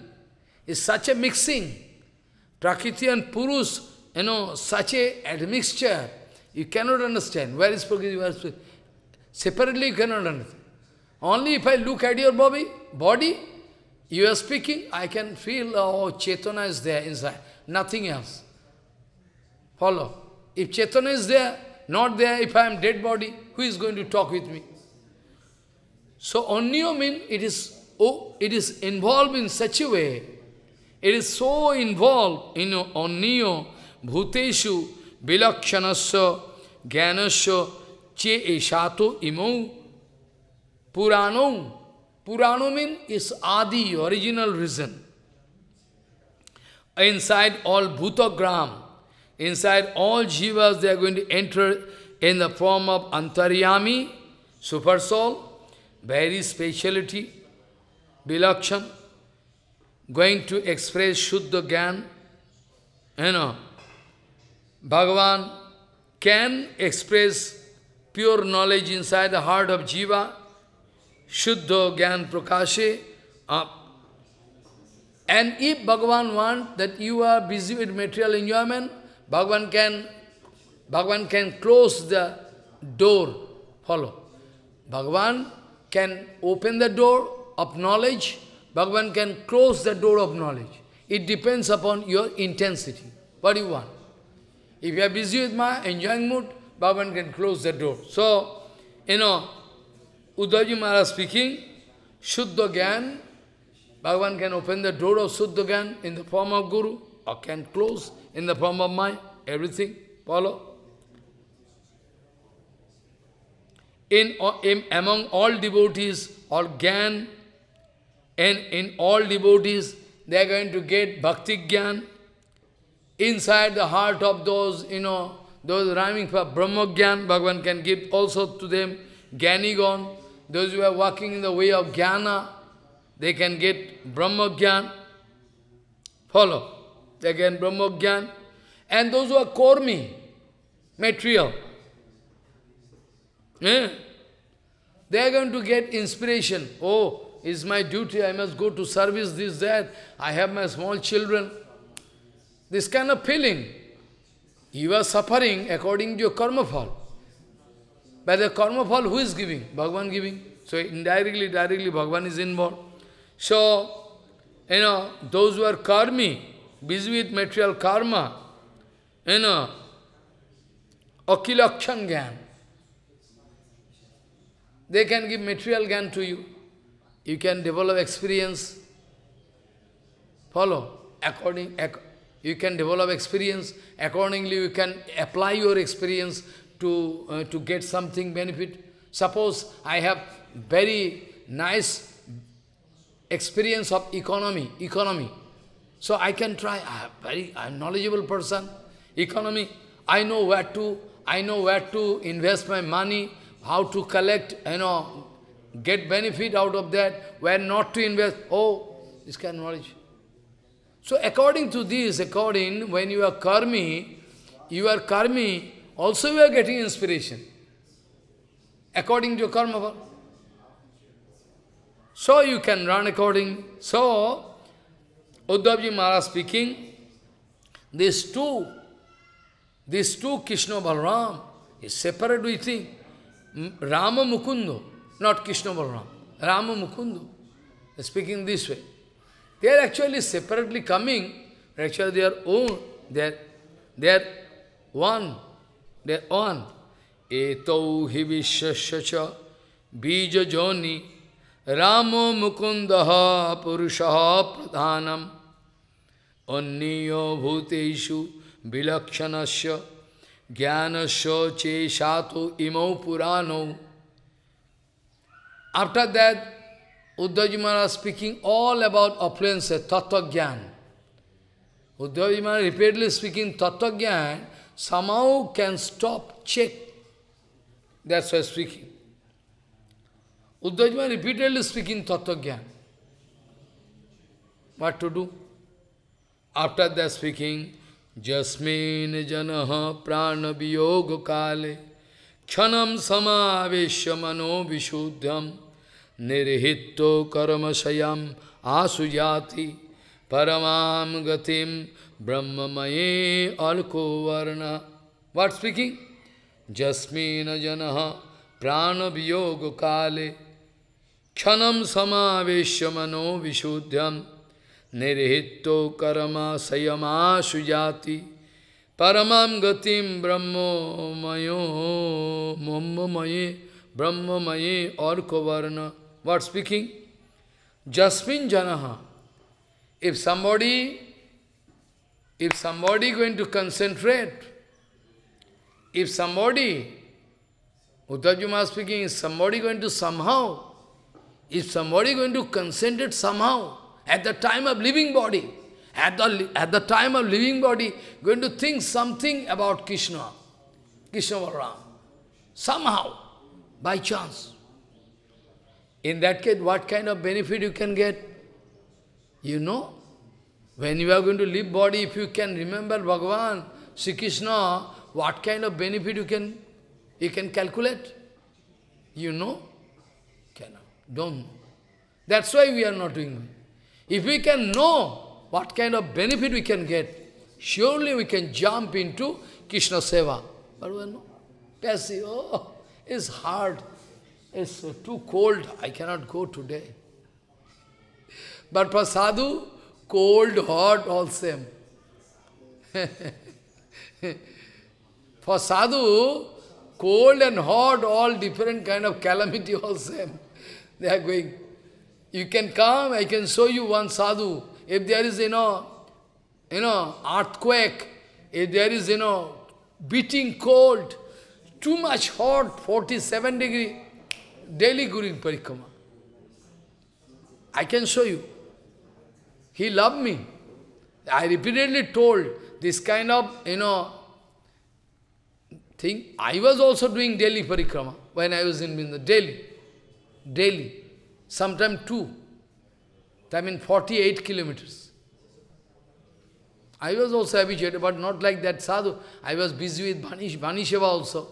is such a mixing. Prakriti and Purus you know, such a admixture, you cannot understand. Where is progress, where is progress? Separately, you cannot understand. Only if I look at your body, body, you are speaking, I can feel, oh, Chetana is there inside, nothing else. Follow. If Chetana is there, not there, if I am dead body, who is going to talk with me? So, Onyo means it is, oh, it is involved in such a way, it is so involved in Onyo bhuteshu vilakshanasya jnanasya che eshato imau purano. Purano means is adi, original reason. Inside all bhutagram, inside all jivas, they are going to enter in the form of antaryami, super soul, very speciality, vilaksham, going to express Shuddha Gyan, you know, Bhagavan can express pure knowledge inside the heart of Jiva, Shuddha Gyan Prakashe. Uh, and if Bhagavan wants that you are busy with material enjoyment, Bhagavan can, Bhagavan can close the door. Follow. Bhagavan can open the door of knowledge. Bhagavan can close the door of knowledge. It depends upon your intensity. What do you want? If you are busy with my enjoying mood, Bhagavan can close the door. So, you know, Uddhavji Maharaj speaking, Shuddha Gyan, Bhagavan can open the door of Shuddha Gyan in the form of Guru, or can close in the form of Maya, everything, follow. In, in among all devotees, all Gyan, and in all devotees, they are going to get Bhakti Gyan, Inside the heart of those, you know, those rhyming for Brahmagyan, Bhagavan can give also to them, Ganigon, those who are walking in the way of Jnana, they can get Brahmagyan. Follow. They can Brahmagyan. And those who are Kormi, material, eh? they are going to get inspiration. Oh, it's my duty, I must go to service this, that. I have my small children. This kind of feeling. You are suffering according to your karma fall. By the karma fall, who is giving? Bhagavan giving. So indirectly, directly, Bhagavan is involved. So, you know, those who are karmi, busy with material karma, you know, akilakshan gyan. They can give material gyan to you. You can develop experience. Follow. According, you can develop experience, accordingly you can apply your experience to, uh, to get something benefit. Suppose I have very nice experience of economy, economy. So I can try, I'm very I'm knowledgeable person, economy, I know where to, I know where to invest my money, how to collect, you know, get benefit out of that, where not to invest. Oh, this kind of knowledge. So according to this, according when you are karmi, you are karmi, also you are getting inspiration. According to your karma. So you can run according. So, Uddhavji Maharaj speaking, these two, these two Krishna Balram is separate with think. Rama Mukundo, not Krishna Balram. Rama Mukundo. Speaking this way. They are actually separately coming, actually they are own, they are, they are one, they are one. Etau hi vishyasacha bija joni ramo mukundaha purushaha pradhanam anniyo bhuteshu vilakshanasya jnanasya che shato imau purano. After that, Uddhavji Maharaj speaking all about affluences, Tattva Gyan. Uddhavji Maharaj repeatedly speaking Tattva Gyan, somehow can stop, check. That's why speaking. Uddhavji repeatedly speaking Tattva Gyan. What to do? After that speaking, Jasmin janaha prana viyoga kale, khanam samavesya mano vishuddham, nirhito sayam asujati paramam gatim brahmamaye alko varna. What speaking? Jasmina janaha pranaviyoga kale kshanam samaveshamano vishuddhyam nirhito karma sayama asujati paramam gatim brahmamayo brahma brahmamaye orko varna. What speaking? Jasmin janaha. If somebody, if somebody going to concentrate, if somebody, Uttajuma speaking, is somebody going to somehow, if somebody going to concentrate somehow, at the time of living body, at the, at the time of living body, going to think something about Krishna, Krishna Ram, somehow, by chance. In that case, what kind of benefit you can get? You know? When you are going to leave body, if you can remember Bhagavan, Sri Krishna, what kind of benefit you can you can calculate? You know? Cannot. Don't That's why we are not doing it. If we can know what kind of benefit we can get, surely we can jump into Krishna Seva. But we are passive. Oh, it's hard. It's too cold, I cannot go today. But for sadhu, cold, hot, all same. for sadhu, cold and hot, all different kind of calamity, all same. They are going. You can come, I can show you one sadhu. If there is, you know, you know, earthquake, if there is, you know, beating cold, too much hot, 47 degree, daily Guring Parikrama. I can show you. He loved me. I repeatedly told this kind of, you know, thing. I was also doing daily parikrama when I was in the daily. Daily. Sometime two. I mean 48 kilometers. I was also habituated, but not like that sadhu. I was busy with Bhani, Bhani Shiva also.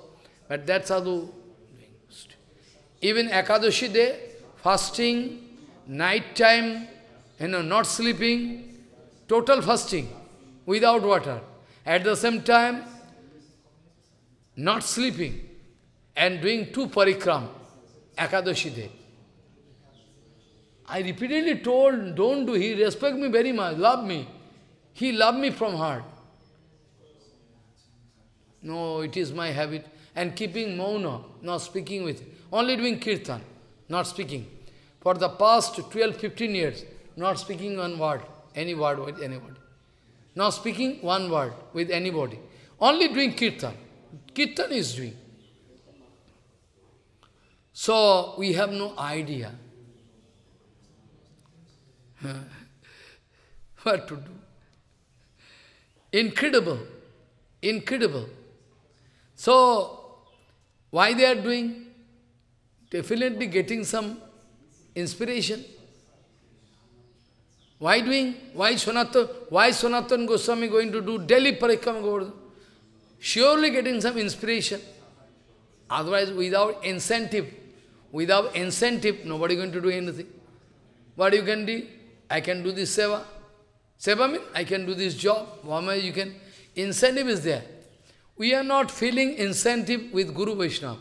But that sadhu even Ekadashi day, fasting, night time, you know, not sleeping, total fasting without water. At the same time, not sleeping and doing two parikram, Ekadashi day. I repeatedly told, don't do, he respect me very much, love me. He loved me from heart. No, it is my habit. And keeping mauna, not speaking with him only doing kirtan, not speaking. For the past 12, 15 years, not speaking one word, any word with anybody. Not speaking one word with anybody. Only doing kirtan. Kirtan is doing. So we have no idea what to do. Incredible. Incredible. So, why they are doing? definitely getting some inspiration. Why doing? Why Sanatana, why Sanatana Goswami going to do daily Parikrama. Govardhan? Surely getting some inspiration. Otherwise, without incentive, without incentive, nobody going to do anything. What you can do? I can do this seva. Seva means I can do this job. Mama, you can. Incentive is there. We are not feeling incentive with Guru Vaishnava.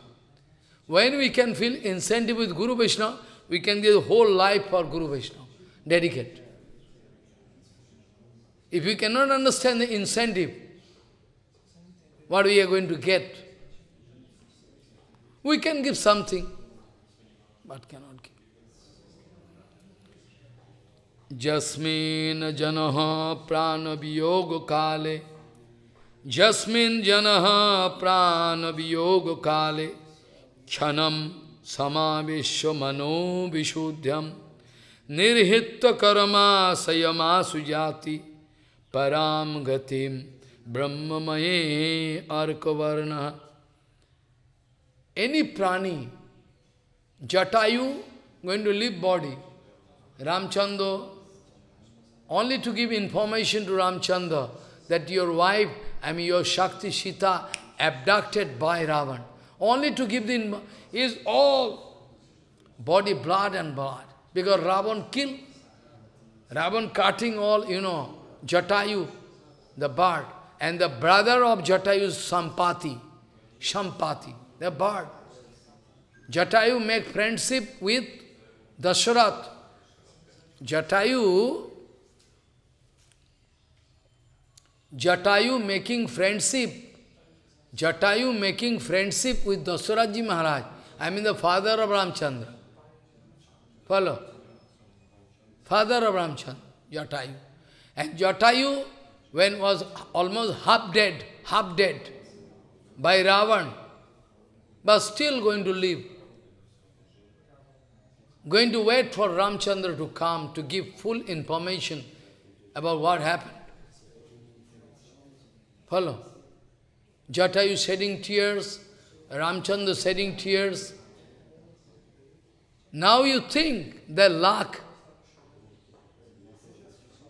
When we can feel incentive with Guru Vishnu, we can give whole life for Guru Vishnu, dedicate. If we cannot understand the incentive, what we are going to get, we can give something, but cannot give. Jasmin janaha pranaviyoga kale Jasmin janaha pranaviyoga kale क्षणम समावेश्य मनो विशुद्ध्यम निर्हित Karma संयमा सुजाति पराम गतिम ब्रह्ममये अर्कवर्ण any prani, jatayu, going to leave body. Ramchanda, only to give information to Ramchanda that your wife, I mean your Shakti Sita, abducted by Ravan. Only to give the... is all body, blood and blood. Because Ravan kill Ravan cutting all, you know, Jatayu, the bird. And the brother of Jatayu is Sampati. Sampati, the bird. Jatayu make friendship with Dasharat. Jatayu, Jatayu making friendship Jatayu making friendship with Dasaraji Maharaj. I mean the father of Ramchandra. Follow? Father of Ramchandra, Jatayu. And Jatayu, when was almost half dead, half dead by Ravan, but still going to live. Going to wait for Ramchandra to come to give full information about what happened. Follow? Jatayu shedding tears, Ramchandra shedding tears. Now you think the luck.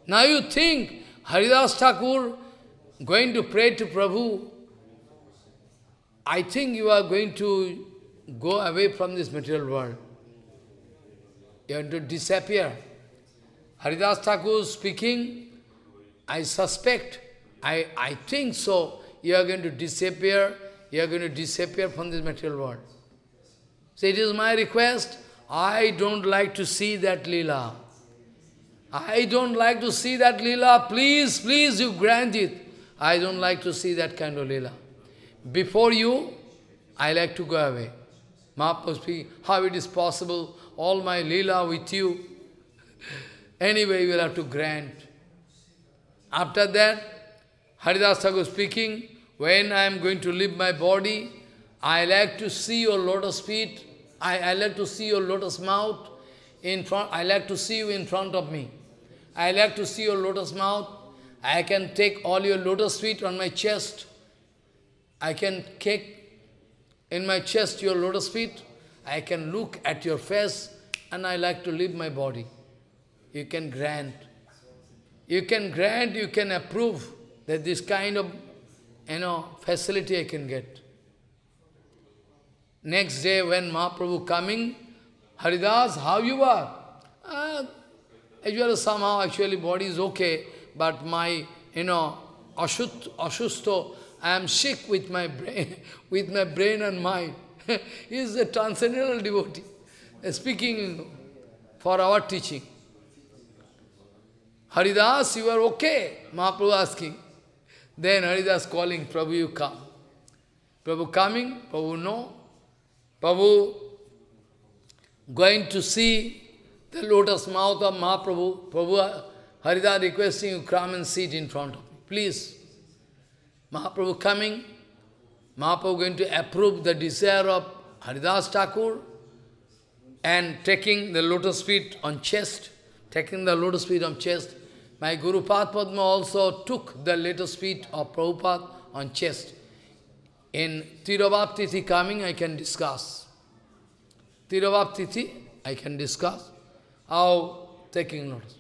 Now you think Haridas Thakur going to pray to Prabhu. I think you are going to go away from this material world. You are to disappear. Haridas Thakur speaking, I suspect, I, I think so, you are going to disappear, you are going to disappear from this material world. So it is my request, I don't like to see that lila. I don't like to see that lila. please, please, you grant it. I don't like to see that kind of lila. Before you, I like to go away. Mahaprabhu speaking, how it is possible, all my lila with you. anyway, you will have to grant. After that, Haridas Thakur speaking, when I am going to leave my body, I like to see your lotus feet, I, I like to see your lotus mouth, in front, I like to see you in front of me. I like to see your lotus mouth, I can take all your lotus feet on my chest, I can take in my chest your lotus feet, I can look at your face, and I like to leave my body. You can grant. You can grant, you can approve that this kind of you know, facility I can get. Next day when Mahaprabhu coming, Haridas, how you are? Uh, actually somehow actually body is okay, but my, you know, ashut, ashusto, I am sick with my brain, with my brain and mind. he is a transcendental devotee, speaking for our teaching. Haridas, you are okay? Mahaprabhu asking. Then Haridas calling, Prabhu, you come. Prabhu coming, Prabhu no. Prabhu going to see the lotus mouth of Mahaprabhu. Prabhu Haridas requesting you come and sit in front of me. Please. Mahaprabhu coming. Mahaprabhu going to approve the desire of Haridas Thakur and taking the lotus feet on chest, taking the lotus feet on chest, my Guru Padma also took the lotus feet of Prabhupada on chest. In Tirobhaptiti coming, I can discuss. Tirobhaptiti, I can discuss how taking notice.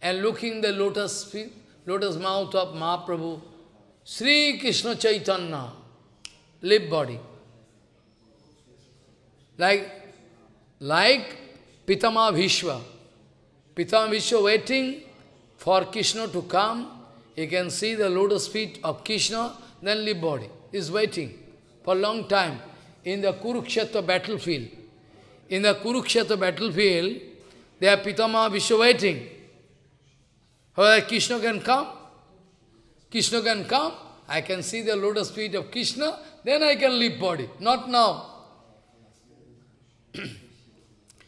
And looking the lotus feet, lotus mouth of Mahaprabhu, Sri Krishna Chaitanya, lip body. Like, like Pitama Bhishwa. Pitama Bhishwa waiting for Krishna to come, you can see the lotus feet of Krishna, then leave body. is waiting for a long time in the Kurukshetra battlefield. In the Kurukshetra battlefield, their Pitama Vishwa waiting. Whether Krishna can come, Krishna can come, I can see the lotus feet of Krishna, then I can leave body. Not now.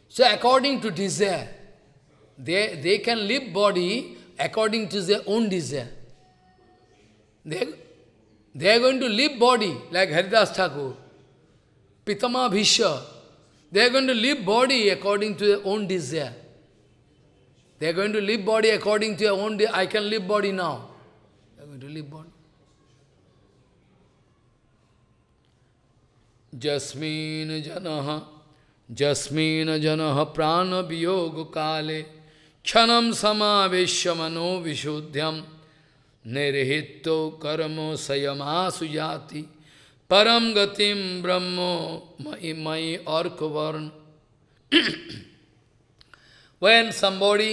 so according to desire, they, they can leave body according to their own desire. They, they are going to leave body like Haridas Thakur, Pitama Bhishya. They are going to leave body according to their own desire. They are going to leave body according to their own desire. I can leave body now. They are going to leave body. Jasmin janaha, jasmin janaha prana viyoga kale chanam समावेश्य मनो विशुद्ध्यम निरहितो कर्मो संयमासुजाति परम गतिम ब्रह्मो मई मई अर्कवर्ण when somebody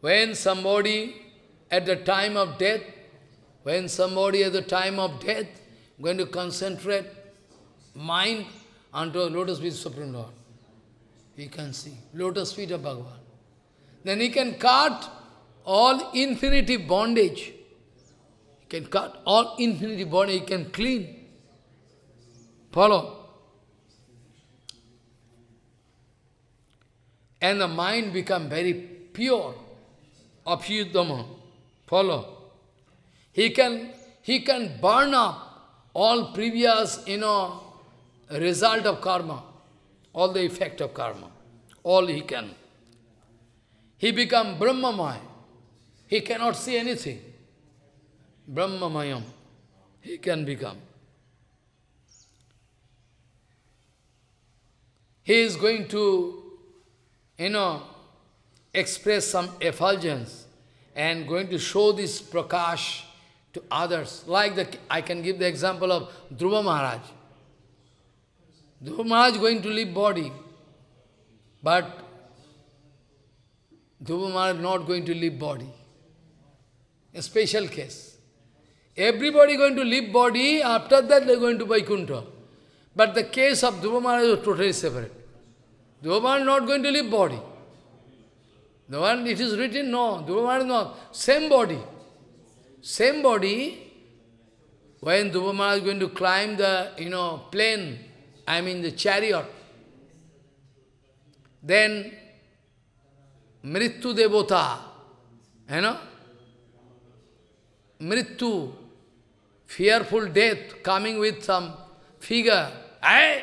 when somebody at the time of death when somebody at the time of death going to concentrate mind onto lotus feet of Supreme Lord. We can see lotus feet of Bhagavan. Then he can cut all infinity bondage. He can cut all infinity bondage, he can clean. Follow. And the mind become very pure. Apshidama. Follow. He can, he can burn up all previous, you know, result of karma, all the effect of karma, all he can. He become Brahmamaya. He cannot see anything. Brahmamayam. He can become. He is going to, you know, express some effulgence and going to show this prakash to others. Like the, I can give the example of Dhruva Maharaj. Dhruva Maharaj going to leave body, but Dhruva Maharaj not going to leave body. A special case. Everybody going to leave body, after that they are going to Vaikuntha. But the case of Dhruva Maharaj is totally separate. Dhruva Maharaj is not going to leave body. The one it is written, no, Dhruva Maharaj not. Same body. Same body, when Dhruva Maharaj is going to climb the, you know, plane, I mean the chariot, then Mrityu Devota, you know? Mrityu, fearful death coming with some figure. Hey,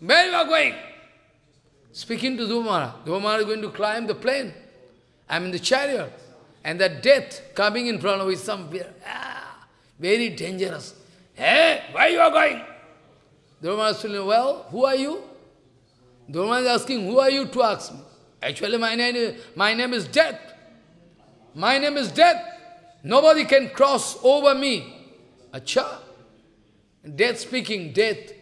where you are going? Speaking to Dhuvamara. Dhuvamara is going to climb the plane. I am in the chariot. And that death coming in front of with some Ah, very dangerous. Hey, where you are going? Dhuvamara is saying, well, who are you? Dhuvamara is asking, who are you to ask me? Actually, my name is, my name is death. My name is death. Nobody can cross over me. Acha. Death speaking, death.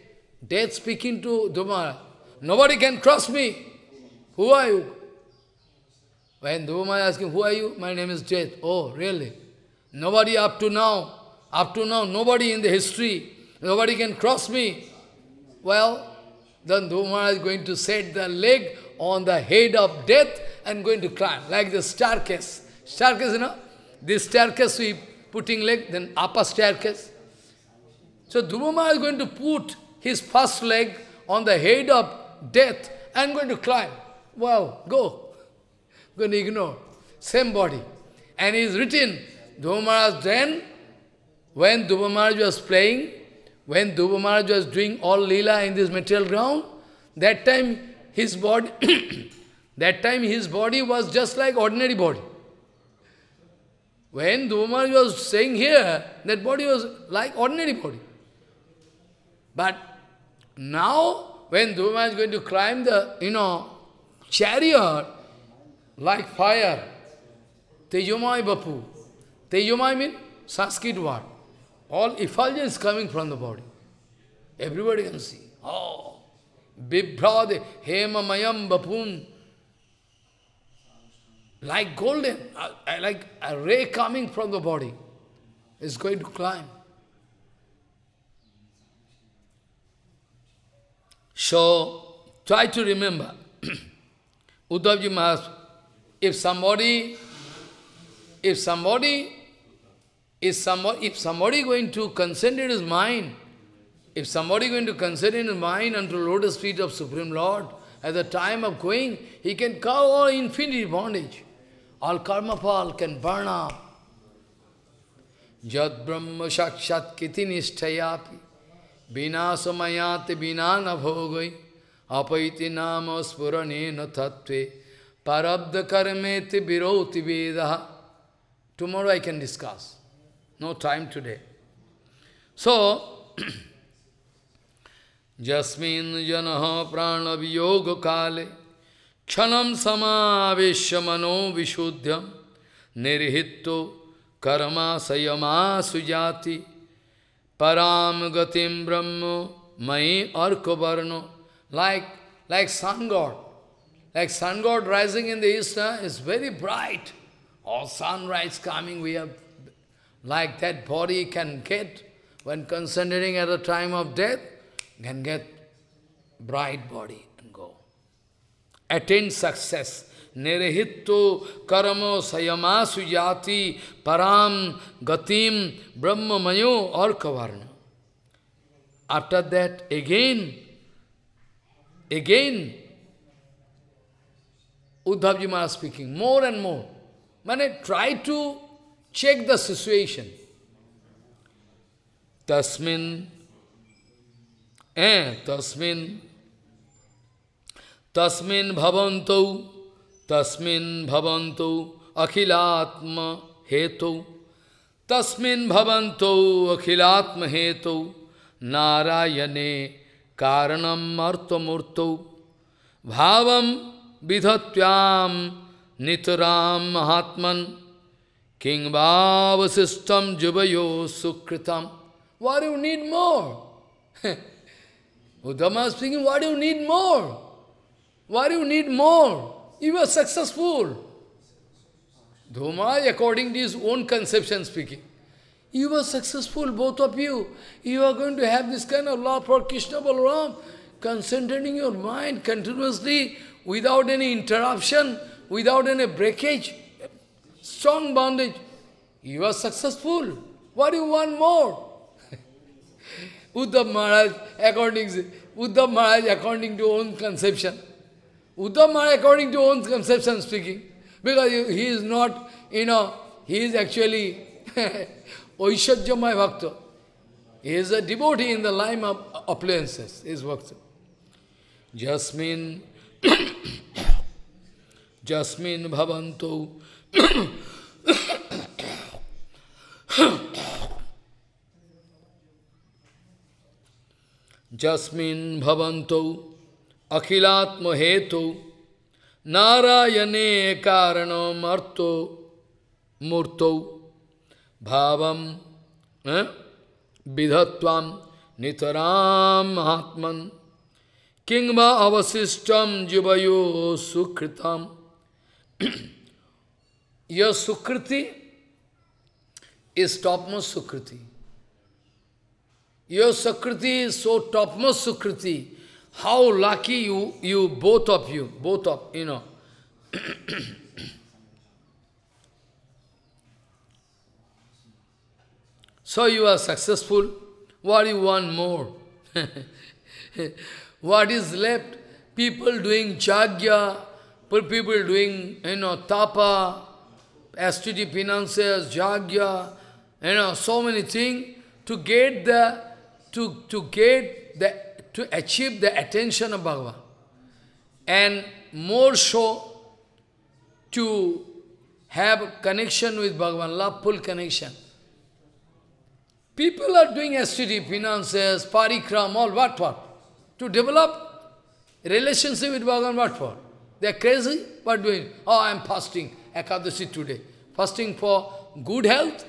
Death speaking to Dhumara. Nobody can cross me. Who are you? When Dhumara asking, who are you? My name is death. Oh, really? Nobody up to now, up to now, nobody in the history, nobody can cross me. Well, then Dhumara is going to set the leg on the head of death, and going to climb, like the staircase. Staircase, you know? This staircase we putting leg, then upper staircase. So Dhumama is going to put his first leg on the head of death. and going to climb. Wow, go. Going to ignore. Same body. And it is written, Dhumama then, when Dhumama was playing, when Dhruva was doing all lila in this material ground, that time his body, that time his body was just like ordinary body. When Dhumar was saying here, that body was like ordinary body. But now, when Dhumar is going to climb the, you know, chariot, like fire, Tejumai Bapu. Tejumai means Sanskrit word. All effulgence coming from the body. Everybody can see. Oh, Vibhrad hemamayam Bapun, Like golden, uh, uh, like a ray coming from the body is going to climb. So, try to remember. Uddhavji Maharaj, if somebody, if somebody, is somebody, if somebody going to concentrate his mind if somebody going to consider in mind unto lotus feet of Supreme Lord, at the time of going, he can cow all infinite bondage. All karma fall can burn up. Jad brahma shakshat kiti nishtayapi vinasamayate vinana bhogai apaiti nama spurane nathatve parabda karmeti viroti vedaha. Tomorrow I can discuss. No time today. So, जस्मिन् प्राणवियोग काले क्षणम समावेश्य मनो विशुद्ध्यम निर्हितो कर्मा संयमा सुजाति पराम गतिम ब्रह्म मई अर्कवर्णो like like sun god like sun god rising in the east is very bright or sunrise coming we have like that body can get when considering at the time of death can get bright body and go. Attain success. Nerehitto karamo sayama param gatim brahma mayo or kavarna. After that, again, again, Uddhavji Maharaj speaking, more and more. Mane, try to check the situation. Tasmin तस्मिन तस्मिन भवंतो तस्मिन भवंतो अखिलात्म हेतु तस्मिन भवंतो अखिलात्म हेतु नारायणे कारणम अर्थमूर्तौ भाव विधत्याम नितराम महात्मन किंग किंगवावशिष्टम जुबयो सुकृतम वार you need more Gautama is speaking, why do you need more? Why do you need more? You are successful. Dhoma, according to his own conception speaking. You are successful, both of you. You are going to have this kind of love for Krishna Balaram, concentrating your mind continuously, without any interruption, without any breakage, strong bondage. You are successful. What do you want more? Uddhav Maharaj, according to, Uddhav Maharaj according to own conception. Uddhav Maharaj according to own conception speaking. Because he is not, you know, he is actually Oishajyamai Bhakta. He is a devotee in the line of appliances, is Bhakta. Jasmin, Jasmin Bhavantu. जस्मिन् भवन्तौ अखिलात्महेतु नारायणे कारणमर्थो मूर्तौ भावम विधत्वाम नितराम महात्मन किंवा अवशिष्टम जीवयो सुकृतम यह सुकृति इस टॉप मोस्ट सुकृति Your Sakriti is so topmost Sakriti. How lucky you, you, both of you, both of, you know. so you are successful. What do you want more? what is left? People doing jagya, people doing, you know, tapa, STD finances, jagya, you know, so many things to get the to, to get the, to achieve the attention of Bhagavan. And more so to have connection with Bhagavan, loveful connection. People are doing STD, finances, parikram, all what what To develop relationship with Bhagavan, what for? They are crazy, what doing? Oh, I am fasting, Ekadashi today. Fasting for good health?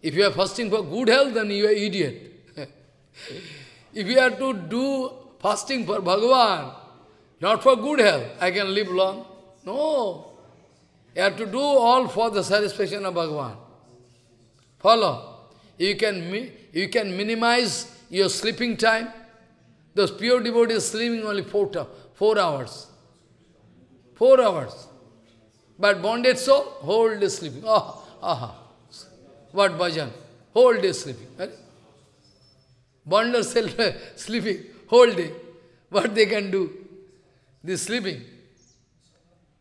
If you are fasting for good health, then you are idiot. If you are to do fasting for Bhagavan, not for good health, I can live long. No. You have to do all for the satisfaction of Bhagavan. Follow. You can, you can minimize your sleeping time. Those pure devotees sleeping only four, four hours. Four hours. But bonded soul, whole day sleeping. Oh, aha. What bhajan? Whole day sleeping. Right? Born yourself sleeping whole day. What they can do? This sleeping.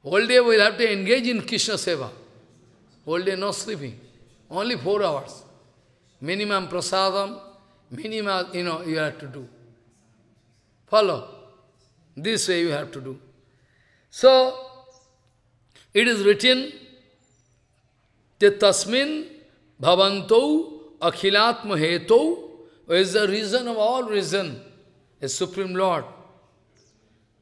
Whole day we have to engage in Krishna Seva. Whole day no sleeping. Only four hours. Minimum prasadam, minimum, you know, you have to do. Follow. This way you have to do. So, it is written, Te tasmin bhavantau akhilatma hetau who is the reason of all reason, a Supreme Lord.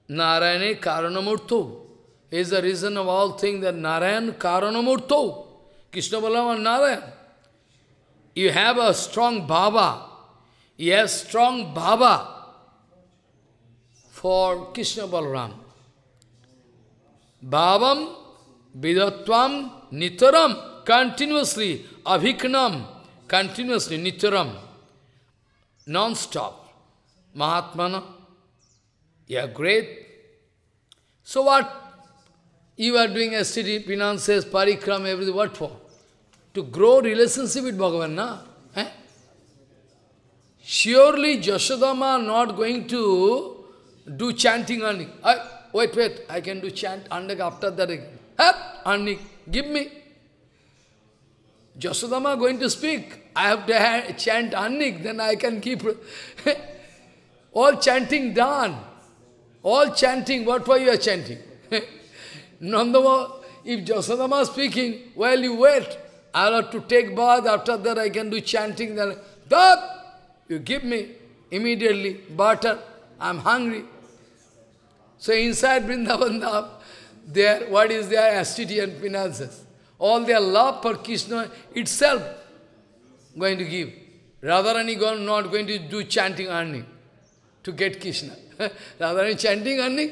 Narayane Karanamurtu is the reason of all things that Narayan Karanamurtu, Krishna Balavan Narayan. You have a strong Baba, you have strong Baba for Krishna Balaram. Bhavam Vidatvam Nitaram continuously, Abhiknam continuously, Nitaram non-stop. Mahatmana, you are great. So what? You are doing STD, finances, parikram, everything, what for? To grow relationship with Bhagavan, na? Eh? Surely Jashodama not going to do chanting only. I, wait, wait, I can do chant, and after that Eh? give me. Jasodama going to speak. I have to chant Annik, then I can keep... all chanting done. All chanting, what were you chanting? Nandama, if Jasodama speaking, well, you wait. i have to take bath, after that I can do chanting. Then, that you give me immediately, butter, I'm hungry. So inside Vrindavan, there, what is there? Astiti and finances. All their love for Krishna itself going to give. Radharani gone, not going to do chanting earning to get Krishna. Radharani chanting earning?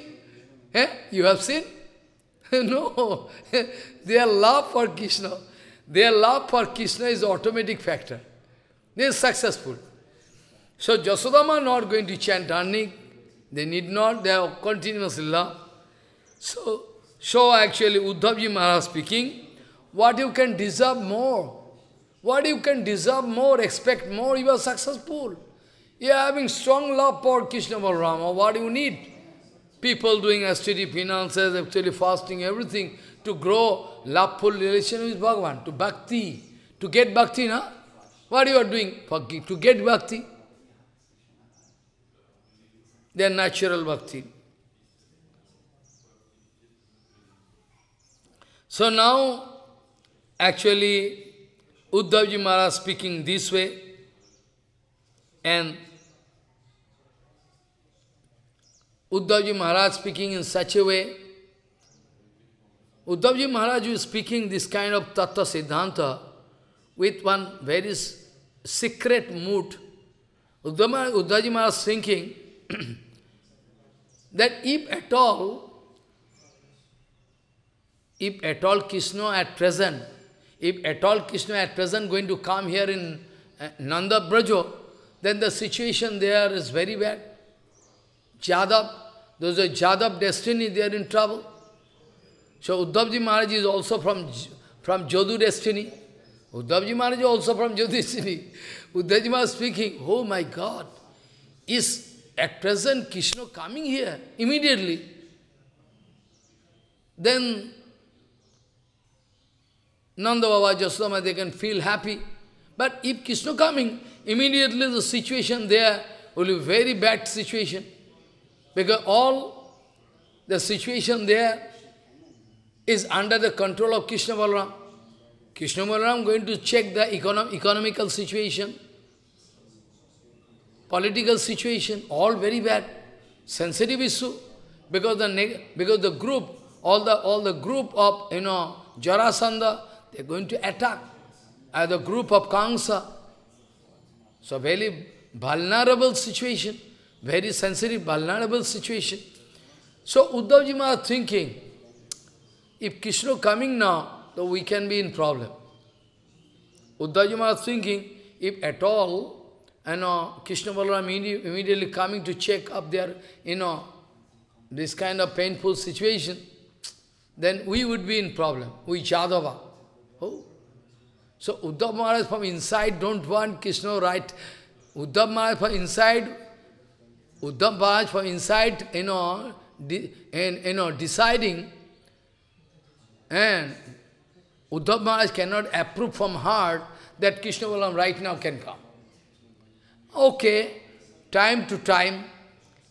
Eh? You have seen? no. their love for Krishna, their love for Krishna is automatic factor. They are successful. So Jasodama not going to chant earning. They need not, they are continuous love. So, so actually Uddhavji Maharaj speaking, what you can deserve more? What you can deserve more, expect more, you are successful. You are having strong love for Krishna Rama. What do you need? People doing STD finances, actually fasting, everything, to grow loveful relation with Bhagavan, to bhakti, to get bhakti, na? What you are doing? To get bhakti. They are natural bhakti. So now, Actually, Uddhavji Maharaj speaking this way, and Uddhavji Maharaj speaking in such a way, Uddhavji Maharaj is speaking this kind of Tattva Siddhanta with one very secret mood. Uddhavji Maharaj is thinking that if at all, if at all Krishna at present if at all Krishna at present going to come here in uh, Nanda Brajo, then the situation there is very bad. Jadav, those are Jadav destiny, they are in trouble. So Uddhavji Maharaj is also from, from Jodu destiny. Uddhavji Maharaj is also from Jodu destiny. Uddhavji Maharaj speaking, oh my God, is at present Krishna coming here immediately? Then Nanda Baba, Jaswama, they can feel happy. But if Krishna coming, immediately the situation there will be very bad situation. Because all the situation there is under the control of Krishna Balaram. Krishna Balaram going to check the econo economical situation, political situation, all very bad. Sensitive issue. Because the because the group, all the all the group of you know Jarasandha, they're going to attack as a group of Kansa. So very vulnerable situation, very sensitive, vulnerable situation. So Uddhavji Maharaj thinking, if Krishna coming now, then we can be in problem. Uddhavji Maharaj thinking, if at all, you know, Krishna Balaram immediately coming to check up their, you know, this kind of painful situation, then we would be in problem, we Jadava. So Uddhav Maharaj from inside don't want Krishna right. Uddhav Maharaj from inside, Uddhav Maharaj from inside, you know, and you know, deciding, and Uddhav Maharaj cannot approve from heart that Krishna Valam right now can come. Okay, time to time,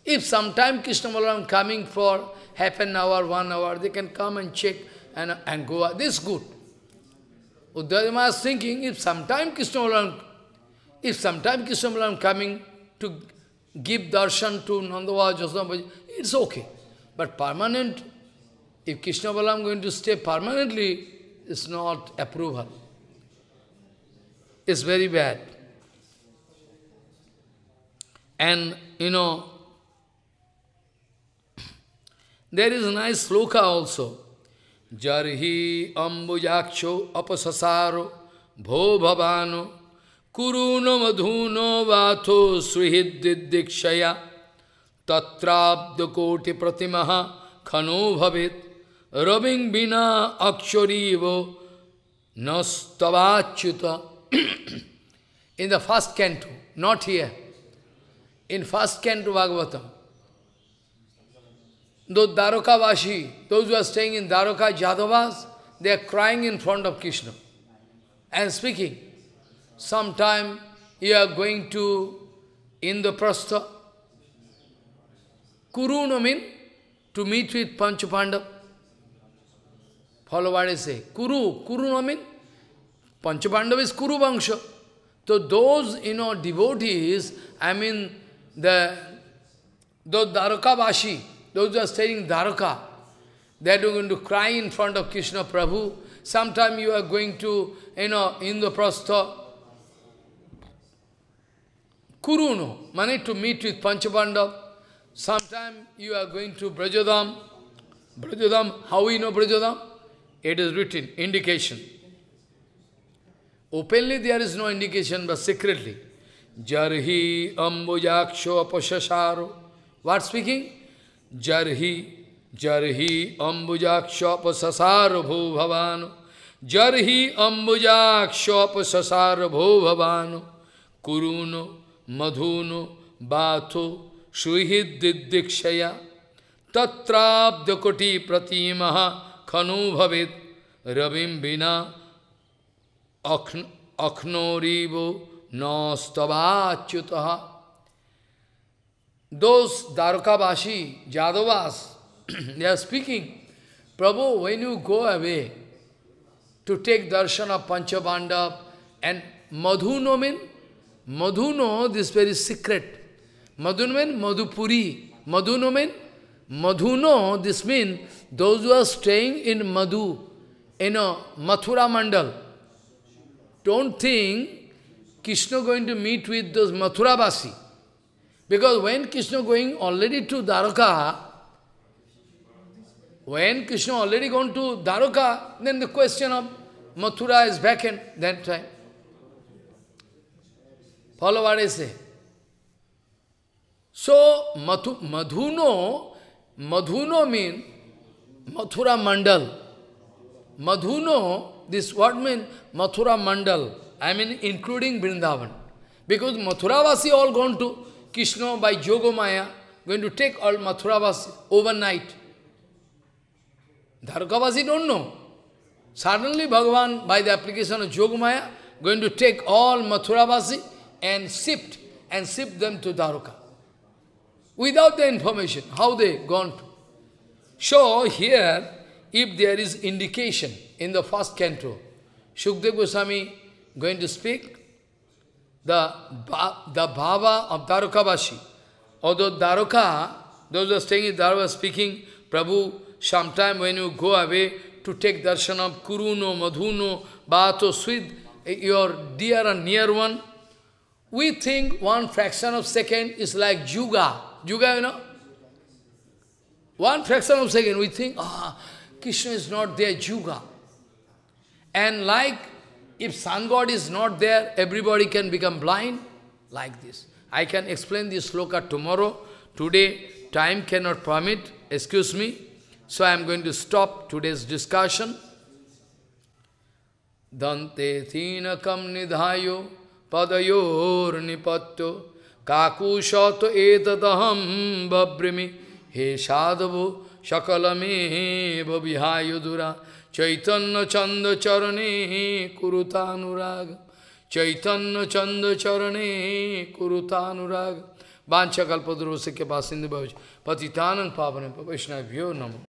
if sometime Krishna Valam coming for half an hour, one hour, they can come and check and, and go. This is good. Uddhadima is thinking, if sometime Krishna Balaram, if sometime Krishna Balaram coming to give darshan to Nandava, Jasnava, it's okay. But permanent, if Krishna Balaram going to stay permanently, it's not approval. It's very bad. And, you know, there is a nice sloka also. Jarhi ambujaksho apasasaro bho bhavano kuruno madhuno vato suhididikshaya tatrabdakoti pratimaha khano bhavit rubbing bina akshorivo nastavachyuta in the first canto, not here. In first canto Bhagavatam, those Dwarokavashi, those who are staying in Dwaroka, Jadavas, they are crying in front of Krishna and speaking. Sometime you are going to Indraprastha. Kuruna means to meet with Panchapandav. Follow what I say. Kuru, Kuruna means is Kuru Vangsha. So those, you know, devotees, I mean, the, those Dwarokavashi, those who are staying in Dwaraka, they are going to cry in front of Krishna Prabhu. Sometime you are going to, you know, Indraprastha. Kuruno, money to meet with Panchabandhav. Sometime you are going to Brajadam. Brajadam, how we know Brajadam? It is written, indication. Openly there is no indication, but secretly. Jarhi ambujaksho apashasharo. What speaking? जरही जरही भो भवान जरही भो भवान कुरून मधुन बाथो सुहृदिदीक्षया तत्राब्दकोटि प्रतिम खनु भवि रविम बिना अख्न अख्नोरीव नौस्तवाच्युत Those Dwarkavashi, Jadavas, they are speaking, Prabhu, when you go away to take darshan of Panchabandha and Madhuno mean, Madhuno, this very secret. Madhuno mean Madhupuri. Madhuno mean Madhuno, this means those who are staying in Madhu, in a Mathura Mandal. Don't think Krishna going to meet with those Mathurabasi. Because when Krishna going already to Dwaraka, when Krishna already gone to Dwaraka, then the question of Mathura is vacant that time. Follow what I say. So, Mathu, Madhuno, Madhuno means Mathura Mandal. Madhuno, this word means Mathura Mandal. I mean including Vrindavan. Because Mathura Vasi all gone to Krishna by Jogomaya going to take all Mathurabasi overnight. Dhargavasi don't know. Suddenly Bhagavan, by the application of Jogmaya, going to take all Mathuravasi and sift and sift them to Dharuka. Without the information, how they gone to. So here, if there is indication in the first canto, Shukdev Goswami going to speak, the, the bhava of Dwarukavashi. Although Dwaruka, those who are staying in Dwaruka speaking, Prabhu, sometime when you go away to take darshan of Kuruno, Madhuno, Bhato, Swid, eh, your dear and near one, we think one fraction of second is like Juga. Juga, you know? One fraction of second, we think, ah, Krishna is not there, Juga. And like if sun god is not there, everybody can become blind like this. I can explain this sloka tomorrow. Today, time cannot permit, excuse me. So I am going to stop today's discussion. Dante thinakam nidhayo padayor nipatto kakushato etadaham babrimi he sadhavu sakalame bhavihayudura Chaitanya Chanda Charani Kurutanurag. Chaitanya Chanda Charani Kurutanurag. Bancha Kalpadrosa Kapasindhavaj. Patitanan Pavanam Pavishna Vyo Namo.